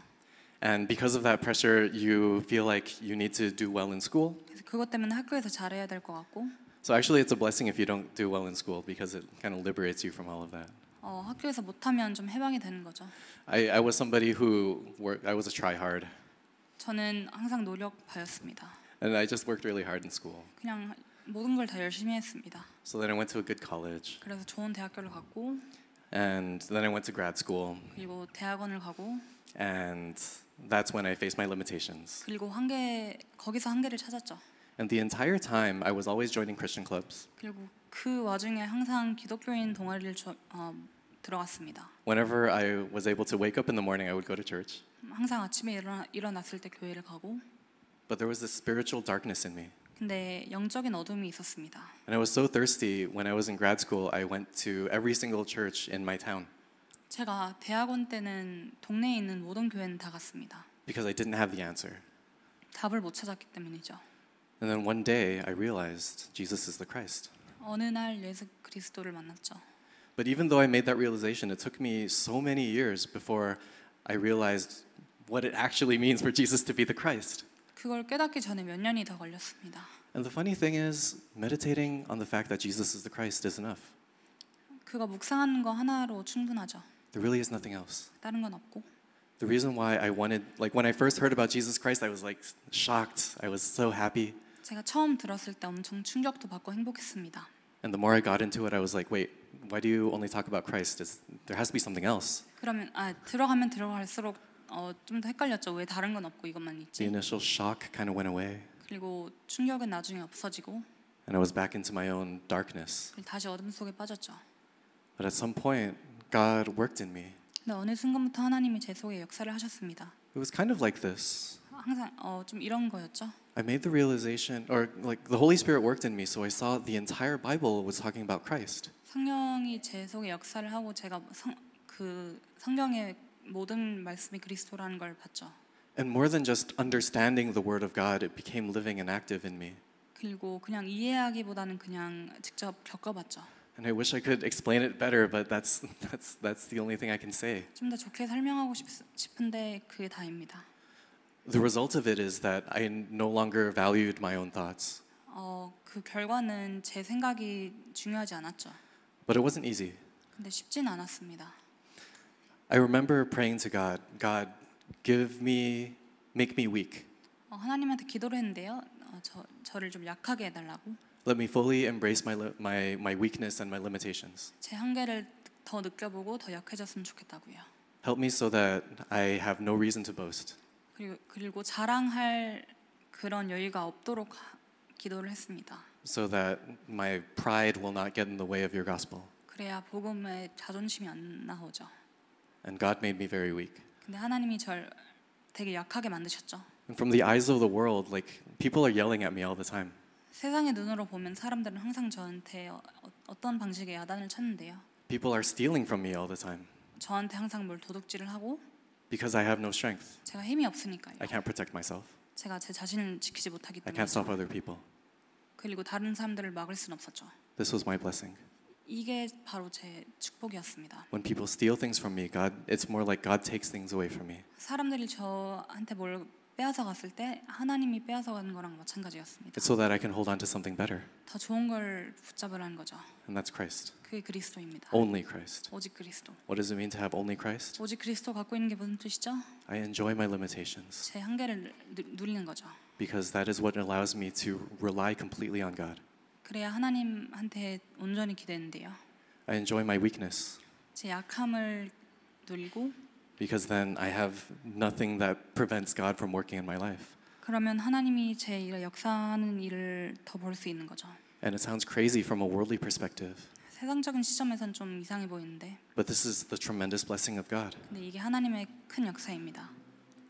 [SPEAKER 2] And because of that pressure, you feel like you need to do well in school.
[SPEAKER 1] 그래서 그것 때문에 학교에서 잘해야 될것 같고.
[SPEAKER 2] So actually, it's a blessing if you don't do well in school because it kind of liberates you from all of that.
[SPEAKER 1] 어, 학교에서 못하면 좀 해방이 되는 거죠.
[SPEAKER 2] I, I was somebody who worked. I was a try-hard.
[SPEAKER 1] 저는 항상 노력파였습니다.
[SPEAKER 2] And I just worked really hard in school.
[SPEAKER 1] 그냥 모든 걸 열심히 했습니다.
[SPEAKER 2] So then I went to a good college.
[SPEAKER 1] 그래서 좋은 대학교를 갔고
[SPEAKER 2] and then I went to grad school.
[SPEAKER 1] 그리고 대학원을 가고
[SPEAKER 2] and that's when I faced my limitations.
[SPEAKER 1] 그리고 한계 거기서 한계를 찾았죠.
[SPEAKER 2] And the entire time I was always joining Christian clubs.
[SPEAKER 1] 그리고 그 와중에 항상 기독교인 동아리를 저, 어, 들어갔습니다.
[SPEAKER 2] Whenever I was able to wake up in the morning, I would go to church.
[SPEAKER 1] 항상 아침에 일어나, 일어났을 때 교회를 가고.
[SPEAKER 2] But there was this spiritual darkness in me.
[SPEAKER 1] 근데 영적인 어둠이 있었습니다.
[SPEAKER 2] And I was so thirsty when I was in grad school. I went to every single church in my town.
[SPEAKER 1] 제가 대학원 때는 동네에 있는 모든 교회는 다 갔습니다.
[SPEAKER 2] Because I didn't have the answer.
[SPEAKER 1] 답을 못 찾았기 때문이죠.
[SPEAKER 2] And then one day I realized Jesus is the Christ.
[SPEAKER 1] 어느 날 예수 그리스도를 만났죠.
[SPEAKER 2] But even though I made that realization, it took me so many years before I realized what it actually means for Jesus to be the Christ.
[SPEAKER 1] 그걸 깨닫기 전에 몇 년이 더 걸렸습니다.
[SPEAKER 2] And the funny thing is, meditating on the fact that Jesus is the Christ is enough.
[SPEAKER 1] 그거 묵상하는 거 하나로 충분하죠.
[SPEAKER 2] There really is nothing else.
[SPEAKER 1] 다른 건 없고.
[SPEAKER 2] The reason why I wanted, like when I first heard about Jesus Christ, I was like shocked. I was so happy.
[SPEAKER 1] 제가 처음 들었을 때 엄청 충격도 받고 행복했습니다.
[SPEAKER 2] And the more I got into it, I was like, wait, why do you only talk about Christ? Is, there has to be something else.
[SPEAKER 1] 그러면 아 들어가면 들어갈수록 어, 좀더 헷갈렸죠. 왜 다른 건 없고 이것만 The
[SPEAKER 2] 있지? initial shock kind of went away,
[SPEAKER 1] 그리고 충격은 나중에 없어지고
[SPEAKER 2] and I was back into my own darkness.
[SPEAKER 1] 그리고 다시 어둠 속에 빠졌죠.
[SPEAKER 2] But at some point, God worked in me.
[SPEAKER 1] 근데 어느 순간부터 하나님이 제 속에 역사를 하셨습니다.
[SPEAKER 2] It was kind of like this.
[SPEAKER 1] 항상 어, 좀 이런 거였죠.
[SPEAKER 2] I made the realization, or like the Holy Spirit worked in me, so I saw the entire Bible was talking about Christ.
[SPEAKER 1] 성령이 제 속에 역사를 하고 제가 성, 그 성경의 모든 말씀이 그리스도라는 걸 봤죠.
[SPEAKER 2] And more than just understanding the word of God, it became living and active in me.
[SPEAKER 1] 그리고 그냥 이해하기보다는 그냥 직접 겪어봤죠.
[SPEAKER 2] And I wish I could explain it better, but that's that's that's the only thing I can say.
[SPEAKER 1] 좀 더 좋게 설명하고 싶, 싶은데 그게 다입니다.
[SPEAKER 2] The result of it is that I no longer valued my own thoughts.
[SPEAKER 1] 어, 그 결과는 제 생각이 중요하지 않았죠.
[SPEAKER 2] But it wasn't easy.
[SPEAKER 1] 근데 쉽진 않았습니다.
[SPEAKER 2] I remember praying to God, God, give me, make me weak.
[SPEAKER 1] 어, 하나님한테 기도를 했는데요. 어, 저, 저를 좀 약하게 해달라고.
[SPEAKER 2] Let me fully embrace my, my, my weakness and my limitations.
[SPEAKER 1] 제 한계를 더 느껴보고 더 약해졌으면 좋겠다고요.
[SPEAKER 2] Help me so that I have no reason to boast.
[SPEAKER 1] 그리고, 그리고 자랑할 그런 여유가 없도록 하, 기도를 했습니다.
[SPEAKER 2] So that my pride will not get in the way of your gospel.
[SPEAKER 1] 그래야 복음에 자존심이 안 나오죠.
[SPEAKER 2] And God made me very weak.
[SPEAKER 1] 근데 하나님이 절 되게 약하게 만드셨죠.
[SPEAKER 2] And from the eyes of the world, like people are yelling at me all the time.
[SPEAKER 1] 세상의 눈으로 보면 사람들은 항상 저한테 어, 어떤 방식의 야단을 쳤는데요.
[SPEAKER 2] People are stealing from me all the time
[SPEAKER 1] 저한테 항상 뭘 도둑질을 하고
[SPEAKER 2] because I have no strength.
[SPEAKER 1] 제가 힘이 없으니까요. I
[SPEAKER 2] can't protect myself.
[SPEAKER 1] 제가 제 자신을 지키지 못하기 때문에. I can't stop other people. 그리고 다른 사람들을 막을 순 없었죠.
[SPEAKER 2] This was my blessing.
[SPEAKER 1] 이게 바로 제 축복이었습니다. When
[SPEAKER 2] people steal things from me, God, it's more like God takes things away from me.
[SPEAKER 1] 사람들이 저한테 뭘 빼앗아 갔을 때 하나님이 빼앗아 가는 거랑 마찬가지였습니다.
[SPEAKER 2] It's so that I can hold on to something better.
[SPEAKER 1] 더 좋은 걸 붙잡으라는 거죠.
[SPEAKER 2] And that's Christ.
[SPEAKER 1] 그게 그리스도입니다.
[SPEAKER 2] Only Christ.
[SPEAKER 1] 오직 그리스도.
[SPEAKER 2] What does it mean to have only Christ?
[SPEAKER 1] 오직 그리스도 갖고 있는 게 무슨 뜻이죠?
[SPEAKER 2] I enjoy my limitations.
[SPEAKER 1] 제 한계를 누리는 거죠.
[SPEAKER 2] Because that is what allows me to rely completely on God.
[SPEAKER 1] 그래야 하나님한테 온전히 기대는데요.
[SPEAKER 2] I enjoy my weakness.
[SPEAKER 1] 제 약함을 누리고
[SPEAKER 2] because then I have nothing that prevents God from working in my life.
[SPEAKER 1] 그러면 하나님이 제 일에 역사하는 일을 더 볼 수 있는 거죠.
[SPEAKER 2] And it sounds crazy from a worldly perspective.
[SPEAKER 1] 세상적인 시점에선 좀 이상해 보이는데.
[SPEAKER 2] But this is the tremendous blessing of God.
[SPEAKER 1] 근데 이게 하나님의 큰 역사입니다.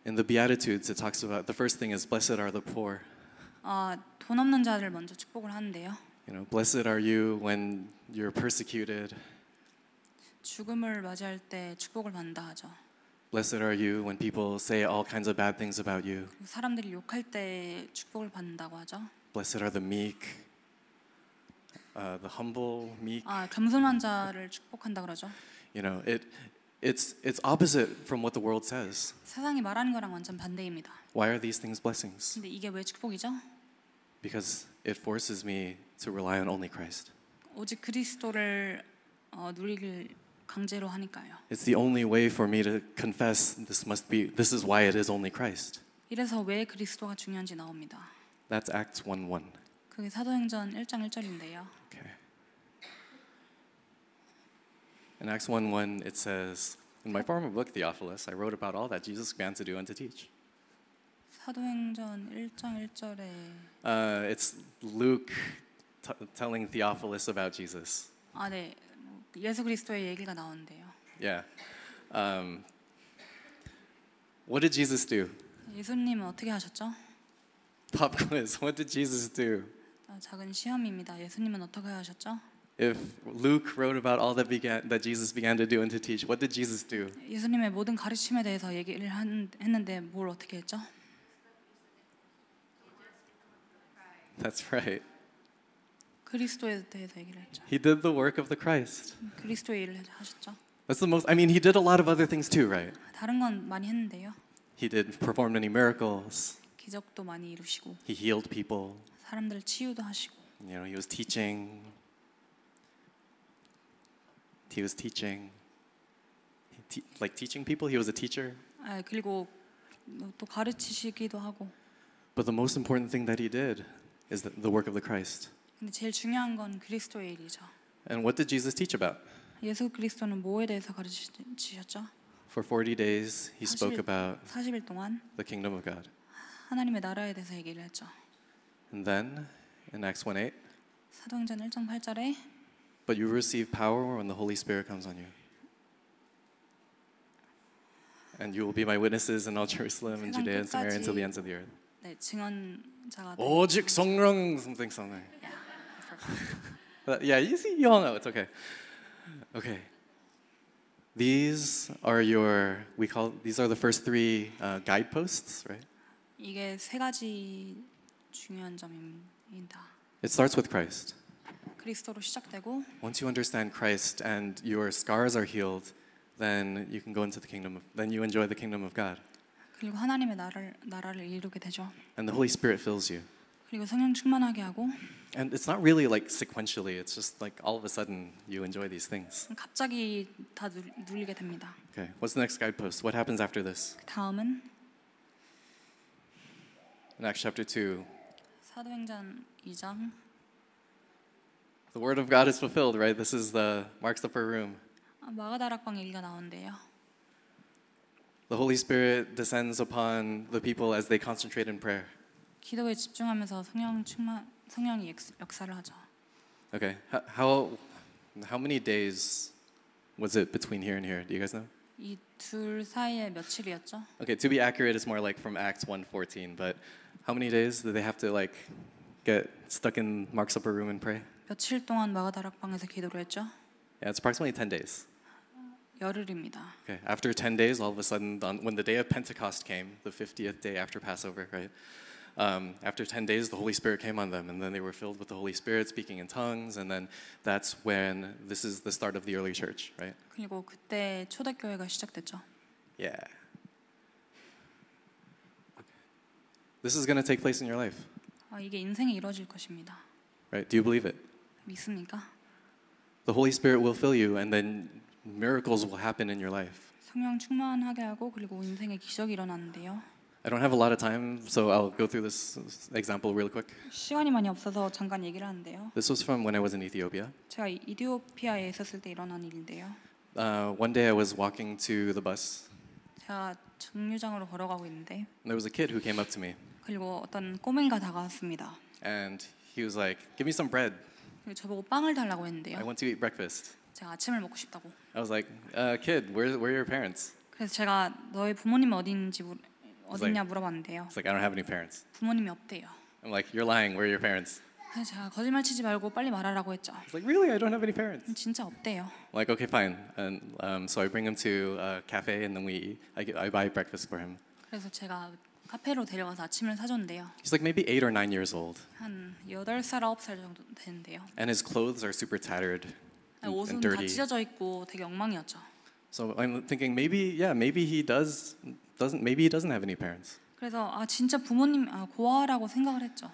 [SPEAKER 2] In the Beatitudes, it talks about the first thing is blessed are the poor.
[SPEAKER 1] 아돈 없는 자를 먼저 축복을 하는데요.
[SPEAKER 2] You know, blessed are you when you're persecuted.
[SPEAKER 1] 죽음을 맞이할 때 축복을 받는다 하죠.
[SPEAKER 2] Blessed are you when people say all kinds of bad things about you.
[SPEAKER 1] 사람들이 욕할 때 축복을 받는다고 하죠.
[SPEAKER 2] Blessed are the meek. Uh, the humble, meek.
[SPEAKER 1] 아, 겸손한 자를 축복한다 그러죠.
[SPEAKER 2] You know, it it's it's opposite from what the world says.
[SPEAKER 1] 세상이 말하는 거랑 완전 반대입니다.
[SPEAKER 2] Why are these things blessings?
[SPEAKER 1] 근데 이게 왜 축복이죠?
[SPEAKER 2] Because it forces me to rely on only Christ.
[SPEAKER 1] 오직 그리스도를 어, 누리길 강제로 하니까요.
[SPEAKER 2] It's the only way for me to confess this must be this is why it is only Christ.
[SPEAKER 1] 이래서 왜 그리스도가 중요한지 나옵니다.
[SPEAKER 2] That's Acts 1:1.
[SPEAKER 1] 그게 사도행전 1장 1절인데요. Okay.
[SPEAKER 2] In Acts 1:1 it says, in my former book Theophilus I wrote about all that Jesus began to do and to teach.
[SPEAKER 1] 사도행전 1장 1절에
[SPEAKER 2] uh, it's Luke telling Theophilus about Jesus.
[SPEAKER 1] 아 네, 예수 그리스도의 얘기가 나오는데요.
[SPEAKER 2] Yeah. Um, what did Jesus do?
[SPEAKER 1] 예수님은 어떻게 하셨죠?
[SPEAKER 2] Pop quiz. What did Jesus do?
[SPEAKER 1] 작은 시험입니다. 예수님은 어떻게 하셨죠?
[SPEAKER 2] If Luke wrote about all that began that Jesus began to do and to teach, what did Jesus do?
[SPEAKER 1] 예수님의 모든 가르침에 대해서 얘기를 한, 했는데 뭘 어떻게 했죠?
[SPEAKER 2] That's right.
[SPEAKER 1] 그리스도에 대해서 얘기를 했죠.
[SPEAKER 2] He did the work of the Christ.
[SPEAKER 1] 그리스도의 일을 하셨죠.
[SPEAKER 2] That's the most. I mean, he did a lot of other things too, right?
[SPEAKER 1] 다른 건 많이 했는데요.
[SPEAKER 2] He did perform many miracles.
[SPEAKER 1] 기적도 많이 이루시고.
[SPEAKER 2] He healed people.
[SPEAKER 1] 사람들 치유도 하시고.
[SPEAKER 2] You know, he was teaching. He was teaching. He te like teaching people, he was a teacher.
[SPEAKER 1] 아, 그리고 또 가르치시기도 하고.
[SPEAKER 2] But the most important thing that he did is the, the work of the Christ.
[SPEAKER 1] 근데 제일 중요한 건 그리스도의 일이죠.
[SPEAKER 2] And what did Jesus teach about?
[SPEAKER 1] 예수 그리스도는 뭐에 대해서 가르치셨죠?
[SPEAKER 2] For 40 days he spoke about
[SPEAKER 1] 40일 동안
[SPEAKER 2] the kingdom of God.
[SPEAKER 1] 하나님의 나라에 대해서 얘기를 했죠.
[SPEAKER 2] And then in Acts 1:8
[SPEAKER 1] 사도행전 1장
[SPEAKER 2] But you receive power when the Holy Spirit comes on you. And you will be my witnesses in all [laughs] Jerusalem and Judea and Samaria until the ends of the earth.
[SPEAKER 1] 네, 증언자가
[SPEAKER 2] 오직 성령 something something. [laughs] yeah, you see, you all know it's okay. Okay. These are your we call these are the first three uh, guideposts, right?
[SPEAKER 1] 이게 세 가지 중요한 점입니다.
[SPEAKER 2] It starts with Christ.
[SPEAKER 1] 그리스도로 시작되고
[SPEAKER 2] Once you understand Christ and your scars are healed, then you can go into the kingdom of then you enjoy the kingdom of God.
[SPEAKER 1] 그리고 하나님의 나라를 나라를 이루게 되죠.
[SPEAKER 2] And the Holy Spirit fills you.
[SPEAKER 1] 그리고 성령 충만하게 하고
[SPEAKER 2] And it's not really like sequentially. It's just like all of a sudden you enjoy these things.
[SPEAKER 1] 갑자기 다 누리게 됩니다.
[SPEAKER 2] Okay. What's the next guidepost? What happens after this? 다음은 In Acts chapter 2.
[SPEAKER 1] 사도행전 2장.
[SPEAKER 2] The word of God is fulfilled, right? This is the marks the upper room.
[SPEAKER 1] 마가다락방 얘기가 나온대요.
[SPEAKER 2] The Holy Spirit descends upon the people as they concentrate in prayer.
[SPEAKER 1] 기도에 집중하면서 성령 충만 성령이 역사를 하죠.
[SPEAKER 2] Okay. How how many days was it between here and here? Do you guys know?
[SPEAKER 1] 이 둘 사이에 며칠이었죠?
[SPEAKER 2] Okay, to be accurate it's more like from Acts 1:14, but how many days did they have to like get stuck in Mark's upper room and pray?
[SPEAKER 1] 며칠 동안 마가다락방에서 기도를 했죠?
[SPEAKER 2] Yeah, it's approximately 10 days.
[SPEAKER 1] 열흘입니다.
[SPEAKER 2] Okay, after 10 days, all of a sudden, on, when the day of Pentecost came, the 50th day after Passover, right? um, after 10 days, the Holy Spirit came on them, and then they were filled with the Holy Spirit, speaking in tongues, and then that's when this is the start of the early church, right? Yeah. This is going to take place in your life.
[SPEAKER 1] 아, 이게 인생에 이루어질 것입니다.
[SPEAKER 2] Right? Do you believe it? 믿습니까? The Holy Spirit will fill you, and then miracles will happen in your life.
[SPEAKER 1] 성령 충만하게 하고 그리고 인생에 기적이 일어나는데요.
[SPEAKER 2] I don't have a lot of time, so I'll go through this example real quick.
[SPEAKER 1] 시간이 많이 없어서 잠깐 얘기를 하는데요.
[SPEAKER 2] This was from when I was in Ethiopia.
[SPEAKER 1] 제가 이디오피아에 있었을 때 일어난 일인데요.
[SPEAKER 2] Uh, one day I was walking to the bus.
[SPEAKER 1] 제가 정류장으로 걸어가고 있는데.
[SPEAKER 2] There was a kid who came up to me.
[SPEAKER 1] 그리고 어떤 꼬맹이가 다가왔습니다.
[SPEAKER 2] And he was like, "Give me some bread."
[SPEAKER 1] 저보고 빵을 달라고 했는데요. I
[SPEAKER 2] want to eat breakfast.
[SPEAKER 1] 제가 아침을 먹고 싶다고.
[SPEAKER 2] I was like, uh, "Kid, where where are your parents?"
[SPEAKER 1] 그래서 제가 너의 부모님 어딨냐 like, 물어봤는데요. It's
[SPEAKER 2] like I don't have any parents.
[SPEAKER 1] 부모님이 없대요.
[SPEAKER 2] I'm like you're lying. Where are your parents?
[SPEAKER 1] 자 거짓말 치지 말고 빨리 말하라고 했죠. It's like really I don't have any parents. 진짜 없대요.
[SPEAKER 2] Like okay fine and um, so I bring him to a cafe and then we I, get, I buy breakfast for him.
[SPEAKER 1] 그래서 제가 카페로 데려가서 아침을 사줬는데요.
[SPEAKER 2] He's like maybe eight or nine years old.
[SPEAKER 1] 한 여덟 살 아홉 살 정도 되는데요.
[SPEAKER 2] And his clothes are super tattered. And, 옷은 and dirty. 다 찢어져
[SPEAKER 1] 있고 되게 엉망이었죠.
[SPEAKER 2] So I'm thinking maybe yeah maybe he does doesn't maybe he doesn't have any parents.
[SPEAKER 1] 그래서 아 진짜 부모님 아 고아라고 생각을 했죠.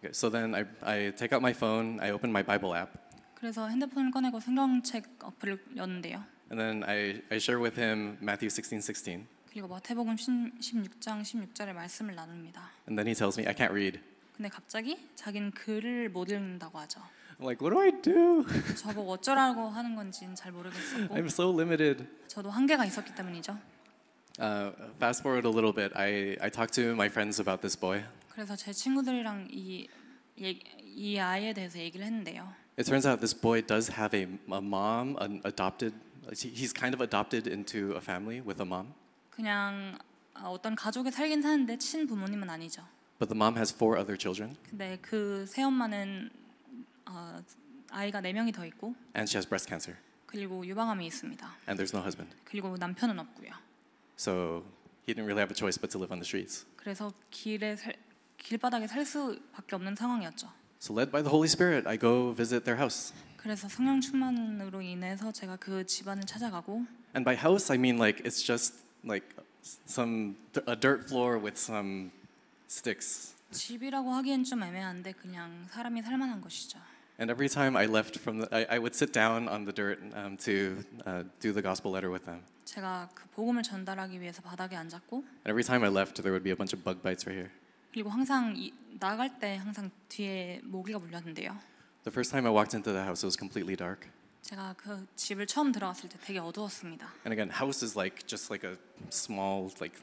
[SPEAKER 2] Okay, so then I I take out my phone, I open my Bible app.
[SPEAKER 1] 그래서 핸드폰을 꺼내고 성경책 어플을 였는데요.
[SPEAKER 2] And then I I share with him Matthew 16:16.
[SPEAKER 1] 그리고 마태복음 16장 16절의 말씀을 나눕니다.
[SPEAKER 2] And then he tells me I can't read.
[SPEAKER 1] 근데 갑자기 자기는 글을 못 읽는다고 하죠.
[SPEAKER 2] I'm like, what do I
[SPEAKER 1] do? 저보고 어쩌라고 하는 건지는 잘 모르겠었고. I'm
[SPEAKER 2] so limited.
[SPEAKER 1] 저도 한계가 있었기 때문이죠.
[SPEAKER 2] Uh, fast forward a little bit. I, I talked to my friends about this boy.
[SPEAKER 1] 그래서 제 친구들이랑 아이에 대해서 얘기를 했는데요.
[SPEAKER 2] It turns out this boy does have a, a mom, an adopted. He's kind of adopted into a family with a mom.
[SPEAKER 1] 그냥 어떤 가족에 살긴 사는데 친 아니죠.
[SPEAKER 2] But the mom has four other children.
[SPEAKER 1] 근데 그 새엄마는 어, 아이가 네 명이 더 있고.
[SPEAKER 2] And she has breast cancer.
[SPEAKER 1] 그리고 유방암이 있습니다.
[SPEAKER 2] And there's no husband.
[SPEAKER 1] 그리고 남편은 없고요.
[SPEAKER 2] So he didn't really have a choice but to live on the streets.
[SPEAKER 1] 그래서 길에 살, 길바닥에 살 수밖에 없는 상황이었죠.
[SPEAKER 2] So led by the Holy Spirit, I go visit their house.
[SPEAKER 1] 그래서 성령 충만으로 인해서 제가 그 집안을 찾아가고
[SPEAKER 2] And by house I mean like it's just like some a dirt floor with some sticks.
[SPEAKER 1] 집이라고 하기엔 좀 애매한데 그냥 사람이 살만한 것이죠.
[SPEAKER 2] And every time I left from the, I, I would sit down on the dirt um, to uh, do the gospel letter with them.
[SPEAKER 1] 제가 그 복음을 전달하기 위해서 바닥에 앉았고
[SPEAKER 2] And every time I left, there would be a bunch of bug bites right here.
[SPEAKER 1] 그리고 항상 이, 나갈 때 항상 뒤에 모기가 물렸는데요.
[SPEAKER 2] The first time I walked into the house, it was completely dark.
[SPEAKER 1] 제가 그 집을 처음 들어왔을 때 되게 어두웠습니다.
[SPEAKER 2] And again, house is like just like a small, like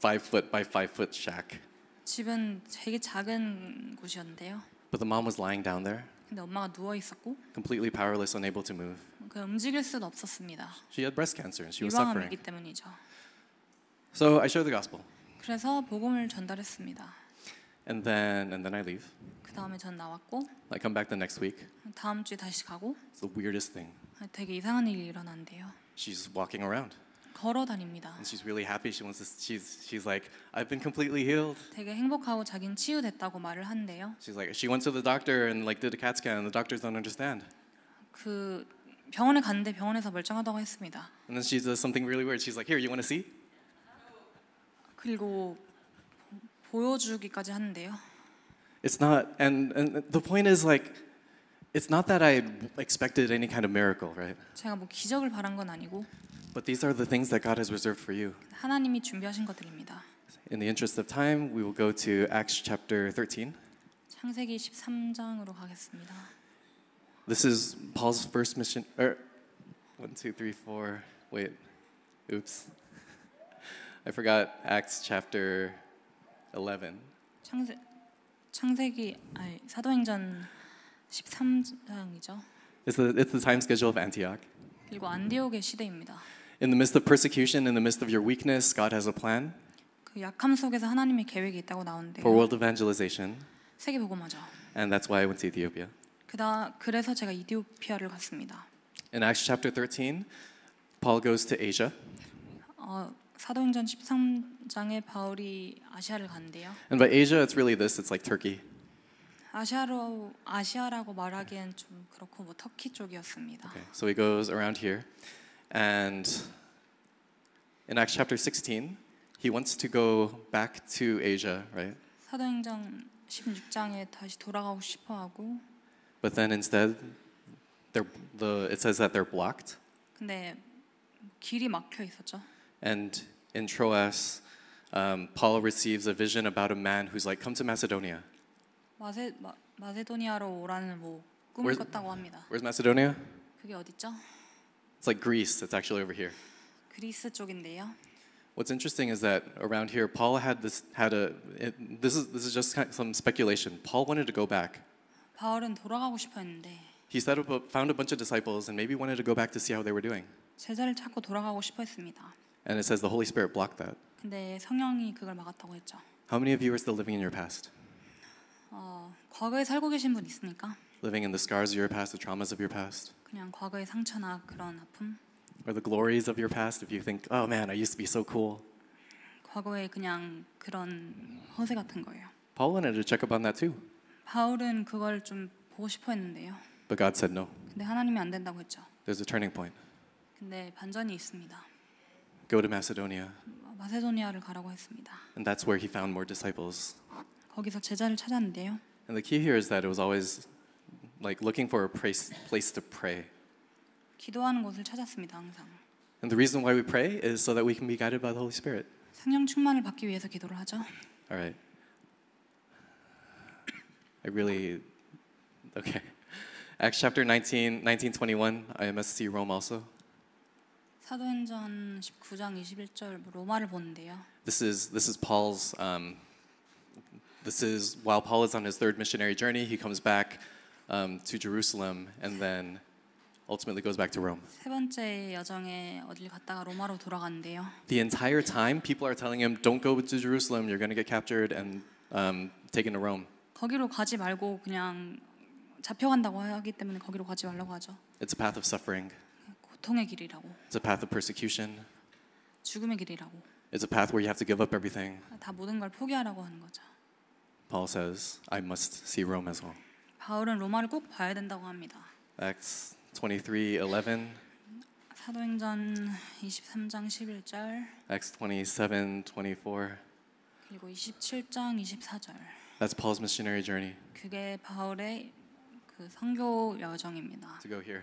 [SPEAKER 2] five foot by five foot shack.
[SPEAKER 1] 집은 되게 작은 곳이었는데요.
[SPEAKER 2] But the mom was lying down there.
[SPEAKER 1] 근데 엄마가 누워 있었고
[SPEAKER 2] completely powerless, unable to move.
[SPEAKER 1] 그 움직일 수는 없었습니다.
[SPEAKER 2] She had breast cancer and she was suffering. 유방암이기 때문이죠. So I shared the gospel.
[SPEAKER 1] 그래서 복음을 전달했습니다.
[SPEAKER 2] And then and then I leave.
[SPEAKER 1] 그 다음에 전 나왔고.
[SPEAKER 2] I come back the next week.
[SPEAKER 1] 다음 주에 다시 가고.
[SPEAKER 2] It's the weirdest thing.
[SPEAKER 1] 되게 이상한 일이 일어난대요.
[SPEAKER 2] She's walking around.
[SPEAKER 1] 걸어 다닙니다.
[SPEAKER 2] And she's really happy. She wants to. She's she's like, I've been completely healed.
[SPEAKER 1] 되게 행복하고 자기는 치유됐다고 말을 한대요.
[SPEAKER 2] She's like, she went to the doctor and like did a CAT scan, and the doctors don't understand.
[SPEAKER 1] 그 병원에 갔는데 병원에서 멀쩡하다고 했습니다.
[SPEAKER 2] And then she does something really weird. She's like, here, you want to see?
[SPEAKER 1] 그리고 보여주기까지 하는데요.
[SPEAKER 2] It's not, and and the point is like. It's not that I expected any kind of miracle, right?
[SPEAKER 1] 제가 뭐 기적을 바란 건 아니고
[SPEAKER 2] But these are the things that God has reserved for you.
[SPEAKER 1] 하나님이 준비하신 것들입니다.
[SPEAKER 2] In the interest of time, we will go to Acts chapter 13.
[SPEAKER 1] 창세기 13장으로 가겠습니다.
[SPEAKER 2] This is Paul's first mission. Er, one, two, three, four. Wait, oops. I forgot Acts chapter 11.
[SPEAKER 1] 창세 창세기 아니 사도행전 13장이죠.
[SPEAKER 2] It's the, it's the time schedule of Antioch.
[SPEAKER 1] 그리고 안디옥의 시대입니다.
[SPEAKER 2] In the midst of persecution, in the midst of your weakness, God has a plan
[SPEAKER 1] 그 약함 속에서 하나님의 계획이 있다고 나오는데 for world
[SPEAKER 2] evangelization,
[SPEAKER 1] 세계 복음화죠.
[SPEAKER 2] and that's why I went to Ethiopia.
[SPEAKER 1] 그다 그래서 제가 이디오피아를 갔습니다.
[SPEAKER 2] In Acts chapter 13, Paul goes to Asia,
[SPEAKER 1] 어, 사도행전 13장에 바울이 아시아를 간대요.
[SPEAKER 2] and by Asia, it's really this it's like Turkey.
[SPEAKER 1] 아시아로 아시아라고 말하기엔 좀 그렇고 뭐 터키 쪽이었습니다. Okay,
[SPEAKER 2] so he goes around here, and in Acts chapter 16, he wants to go back to Asia, right?
[SPEAKER 1] 사도행전 16장에 다시 돌아가고 싶어하고.
[SPEAKER 2] But then instead, they're, the it says that they're blocked.
[SPEAKER 1] 근데 길이 막혀 있었죠.
[SPEAKER 2] And in Troas, um, Paul receives a vision about a man who's like, "Come to Macedonia."
[SPEAKER 1] 마세 마, 마세도니아로 오라는 뭐 꿈을 Where's- 꿨다고 합니다.
[SPEAKER 2] Where's Macedonia? 그게 어딨죠? It's like Greece. It's actually over here.
[SPEAKER 1] 그리스 쪽인데요.
[SPEAKER 2] What's interesting is that around here, Paul had this had a. It, this is this is just kind of some speculation. Paul wanted to go back.
[SPEAKER 1] 바울은 돌아가고 싶어
[SPEAKER 2] He set up a, found a bunch of disciples and maybe wanted to go back to see how they were doing.
[SPEAKER 1] 제자를 찾고 돌아가고 싶어
[SPEAKER 2] And it says the Holy Spirit blocked that.
[SPEAKER 1] 근데 성령이 그걸 막았다고 했죠.
[SPEAKER 2] How many of you are still living in your past?
[SPEAKER 1] 어, 과거에 살고 계신 분 있습니까?
[SPEAKER 2] Living in the scars of your past, the traumas of your past,
[SPEAKER 1] 그냥 과거의 상처나 그런 아픔,
[SPEAKER 2] or the glories of your past. If you think, oh man, I used to be so cool.
[SPEAKER 1] 과거의 그냥 그런 허세 같은 거예요.
[SPEAKER 2] Paul wanted to check up on that too,
[SPEAKER 1] 바울은 그걸 좀 보고 싶어 했는데요. but God said no. 근데 하나님이 안 된다고 했죠.
[SPEAKER 2] There's a turning point.
[SPEAKER 1] 근데 반전이 있습니다.
[SPEAKER 2] Go to Macedonia.
[SPEAKER 1] 마세도니아를 가라고 했습니다.
[SPEAKER 2] And that's where he found more disciples.
[SPEAKER 1] 거기서 제자를 찾았는데요.
[SPEAKER 2] And the key here is that it was always like looking for a place, place to pray.
[SPEAKER 1] 기도하는 곳을 찾았습니다, 항상.
[SPEAKER 2] And the reason why we pray is so that we can be guided by the Holy Spirit.
[SPEAKER 1] 성령 충만을 받기 위해서 기도를 하죠.
[SPEAKER 2] All right. I really okay. Acts chapter 19, 1921, IMSC Rome also.
[SPEAKER 1] 사도행전 19장 21절 로마를 보는데요.
[SPEAKER 2] This is this is Paul's um, this is while Paul is on his third missionary journey, he comes back um, to Jerusalem and then ultimately goes back to Rome.
[SPEAKER 1] The
[SPEAKER 2] entire time, people are telling him, "Don't go to Jerusalem. You're going to get captured and um, taken to Rome."
[SPEAKER 1] 거기로 가지 말고 그냥 잡혀간다고 하기 때문에 거기로 가지 말라고 하죠.
[SPEAKER 2] It's a path of suffering.
[SPEAKER 1] 고통의 길이라고.
[SPEAKER 2] It's a path of persecution.
[SPEAKER 1] 죽음의 길이라고.
[SPEAKER 2] It's a path where you have to give up everything.
[SPEAKER 1] 다 모든 걸 포기하라고 하는 거죠.
[SPEAKER 2] Paul says, I must see Rome as well.
[SPEAKER 1] 바울은 로마를 꼭 봐야 된다고 합니다.
[SPEAKER 2] Acts 23:11
[SPEAKER 1] 사도행전 23장 11절
[SPEAKER 2] Acts 27:24
[SPEAKER 1] 그리고 27장 24절
[SPEAKER 2] That's Paul's missionary journey.
[SPEAKER 1] 그게 바울의 그 선교 여정입니다. To go here.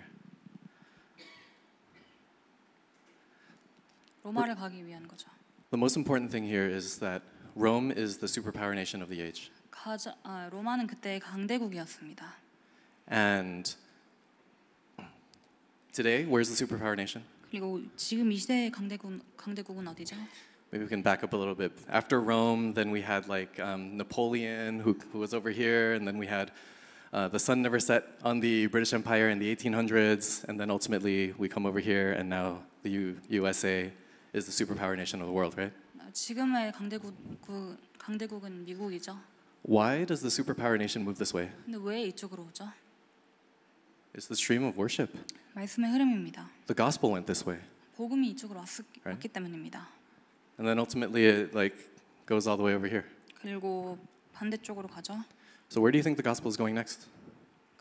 [SPEAKER 1] 로마를 가기 위한 거죠.
[SPEAKER 2] The most important thing here is that Rome is the superpower nation of the age.
[SPEAKER 1] 가자, 아, 로마는 그때 강대국이었습니다.
[SPEAKER 2] And today, where's the superpower nation?
[SPEAKER 1] 그리고 지금 이 시대의 강대국 강대국은 어디죠?
[SPEAKER 2] Maybe we can back up a little bit. After Rome, then we had like um, Napoleon, who, who was over here, and then we had uh, the sun never set on the British Empire in the 1800s, and then ultimately we come over here, and now the U- USA is the superpower nation of the world, right?
[SPEAKER 1] 지금의 강대국 강대국은 미국이죠.
[SPEAKER 2] Why does the superpower nation move this way?
[SPEAKER 1] 왜 이쪽으로 오죠?
[SPEAKER 2] It's the stream of worship.
[SPEAKER 1] 말씀의 흐름입니다.
[SPEAKER 2] The gospel went this way.
[SPEAKER 1] 복음이 이쪽으로 왔, right? 왔기 때문입니다.
[SPEAKER 2] And then ultimately it like goes all the way over here.
[SPEAKER 1] 그리고 반대쪽으로 가죠.
[SPEAKER 2] So where do you think the gospel is going next?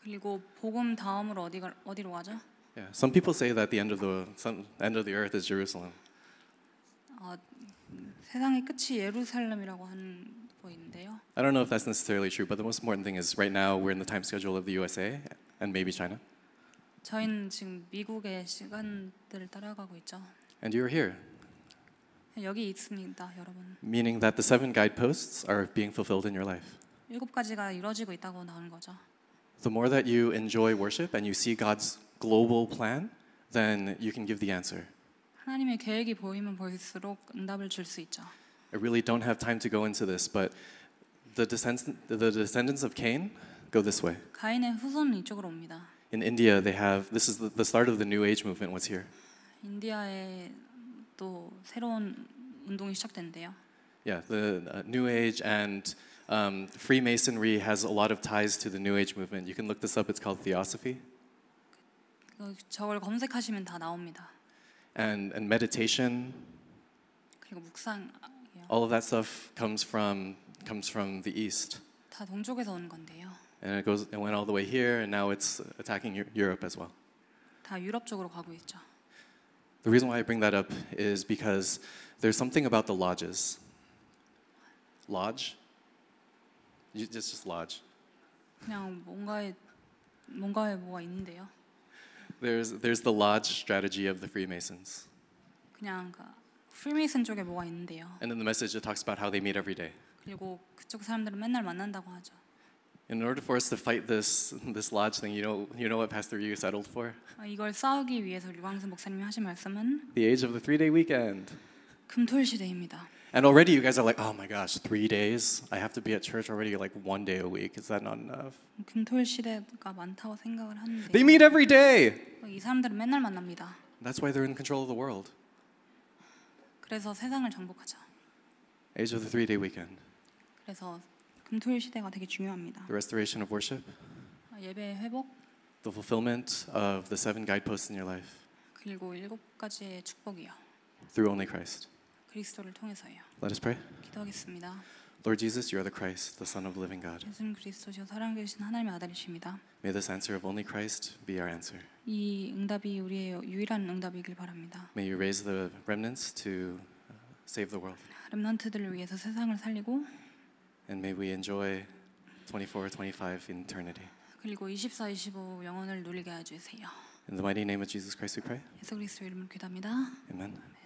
[SPEAKER 1] 그리고 복음 다음으로 어디 어디로 가죠?
[SPEAKER 2] Yeah, some people say that the end of the some, end of the earth is Jerusalem.
[SPEAKER 1] 어, 세상의 끝이 예루살렘이라고 하는 보이는데요.
[SPEAKER 2] I don't know if that's necessarily true, but the most important thing is right now we're in the time schedule of the USA and maybe China.
[SPEAKER 1] 저희는 지금 미국의 시간들을 따라가고 있죠. And you're here. 여기 있습니다, 여러분.
[SPEAKER 2] Meaning that the seven guideposts are being fulfilled in your life.
[SPEAKER 1] 일곱 가지가 이루어지고 있다고 나오는 거죠.
[SPEAKER 2] The more that you enjoy worship and you see God's global plan, then you can give the answer.
[SPEAKER 1] 하나님의 계획이 보이면 보일수록 응답을 줄 수 있죠.
[SPEAKER 2] I really don't have time to go into this, but the descendants, the descendants of Cain go this way. In India, they have this is the, start of the New Age movement What's here.
[SPEAKER 1] Yeah,
[SPEAKER 2] the uh, New Age and um, Freemasonry has a lot of ties to the New Age movement. You can look this up. It's called Theosophy. And and meditation. All of that stuff comes from comes from the
[SPEAKER 1] east. 다 동쪽에서 온 건데요.
[SPEAKER 2] And it goes it went all the way here and now it's attacking Europe as well.
[SPEAKER 1] 다 유럽 쪽으로 가고 있죠.
[SPEAKER 2] The reason why I bring that up is because there's something about the lodges. Lodge? it's just lodge.
[SPEAKER 1] 그냥 뭔가에 뭔가에 뭐가 있는데요.
[SPEAKER 2] There's there's the lodge strategy of the Freemasons.
[SPEAKER 1] 그냥 그 프리메이슨 쪽에 뭐가 있는데요.
[SPEAKER 2] And then the message talks about how they meet every day.
[SPEAKER 1] 그리고 그쪽 사람들은 맨날 만난다고 하죠.
[SPEAKER 2] In order for us to fight this this lodge thing, you know you know what Pastor Yu settled for?
[SPEAKER 1] 이걸 싸우기 위해서 류광수 목사님이 하신 말씀은
[SPEAKER 2] The age of the three-day weekend.
[SPEAKER 1] 금토일 시대입니다.
[SPEAKER 2] And already you guys are like, oh my gosh, three days? I have to be at church already like one day a week. Is that not enough?
[SPEAKER 1] 금토일 시대가 많다고 생각을 하는데. They
[SPEAKER 2] meet every day.
[SPEAKER 1] 이 사람들은 맨날 만납니다.
[SPEAKER 2] That's why they're in control of the world.
[SPEAKER 1] 그래서 세상을 정복하자.
[SPEAKER 2] Age of the three-day weekend.
[SPEAKER 1] 그래서 금토일 시대가 되게 중요합니다.
[SPEAKER 2] The restoration of worship.
[SPEAKER 1] 예배 회복.
[SPEAKER 2] The fulfillment of the seven guideposts in your life.
[SPEAKER 1] 그리고 일곱 가지의 축복이요.
[SPEAKER 2] Through only Christ.
[SPEAKER 1] 그리스도를 통해서요. Let us pray. 기도하겠습니다.
[SPEAKER 2] Lord Jesus, you are the Christ, the Son of the living God. 예수님 May this answer of only Christ be our answer.
[SPEAKER 1] 이 응답이 우리의 유일한 응답이길 바랍니다.
[SPEAKER 2] May you raise the remnants to uh, save the world.
[SPEAKER 1] 위해서 세상을 살리고
[SPEAKER 2] And may we enjoy 24 25 in eternity.
[SPEAKER 1] 그리고 24, 25 누리게 In
[SPEAKER 2] the mighty name of Jesus Christ we pray.
[SPEAKER 1] 그리스도 이름으로 기도합니다.
[SPEAKER 2] Amen.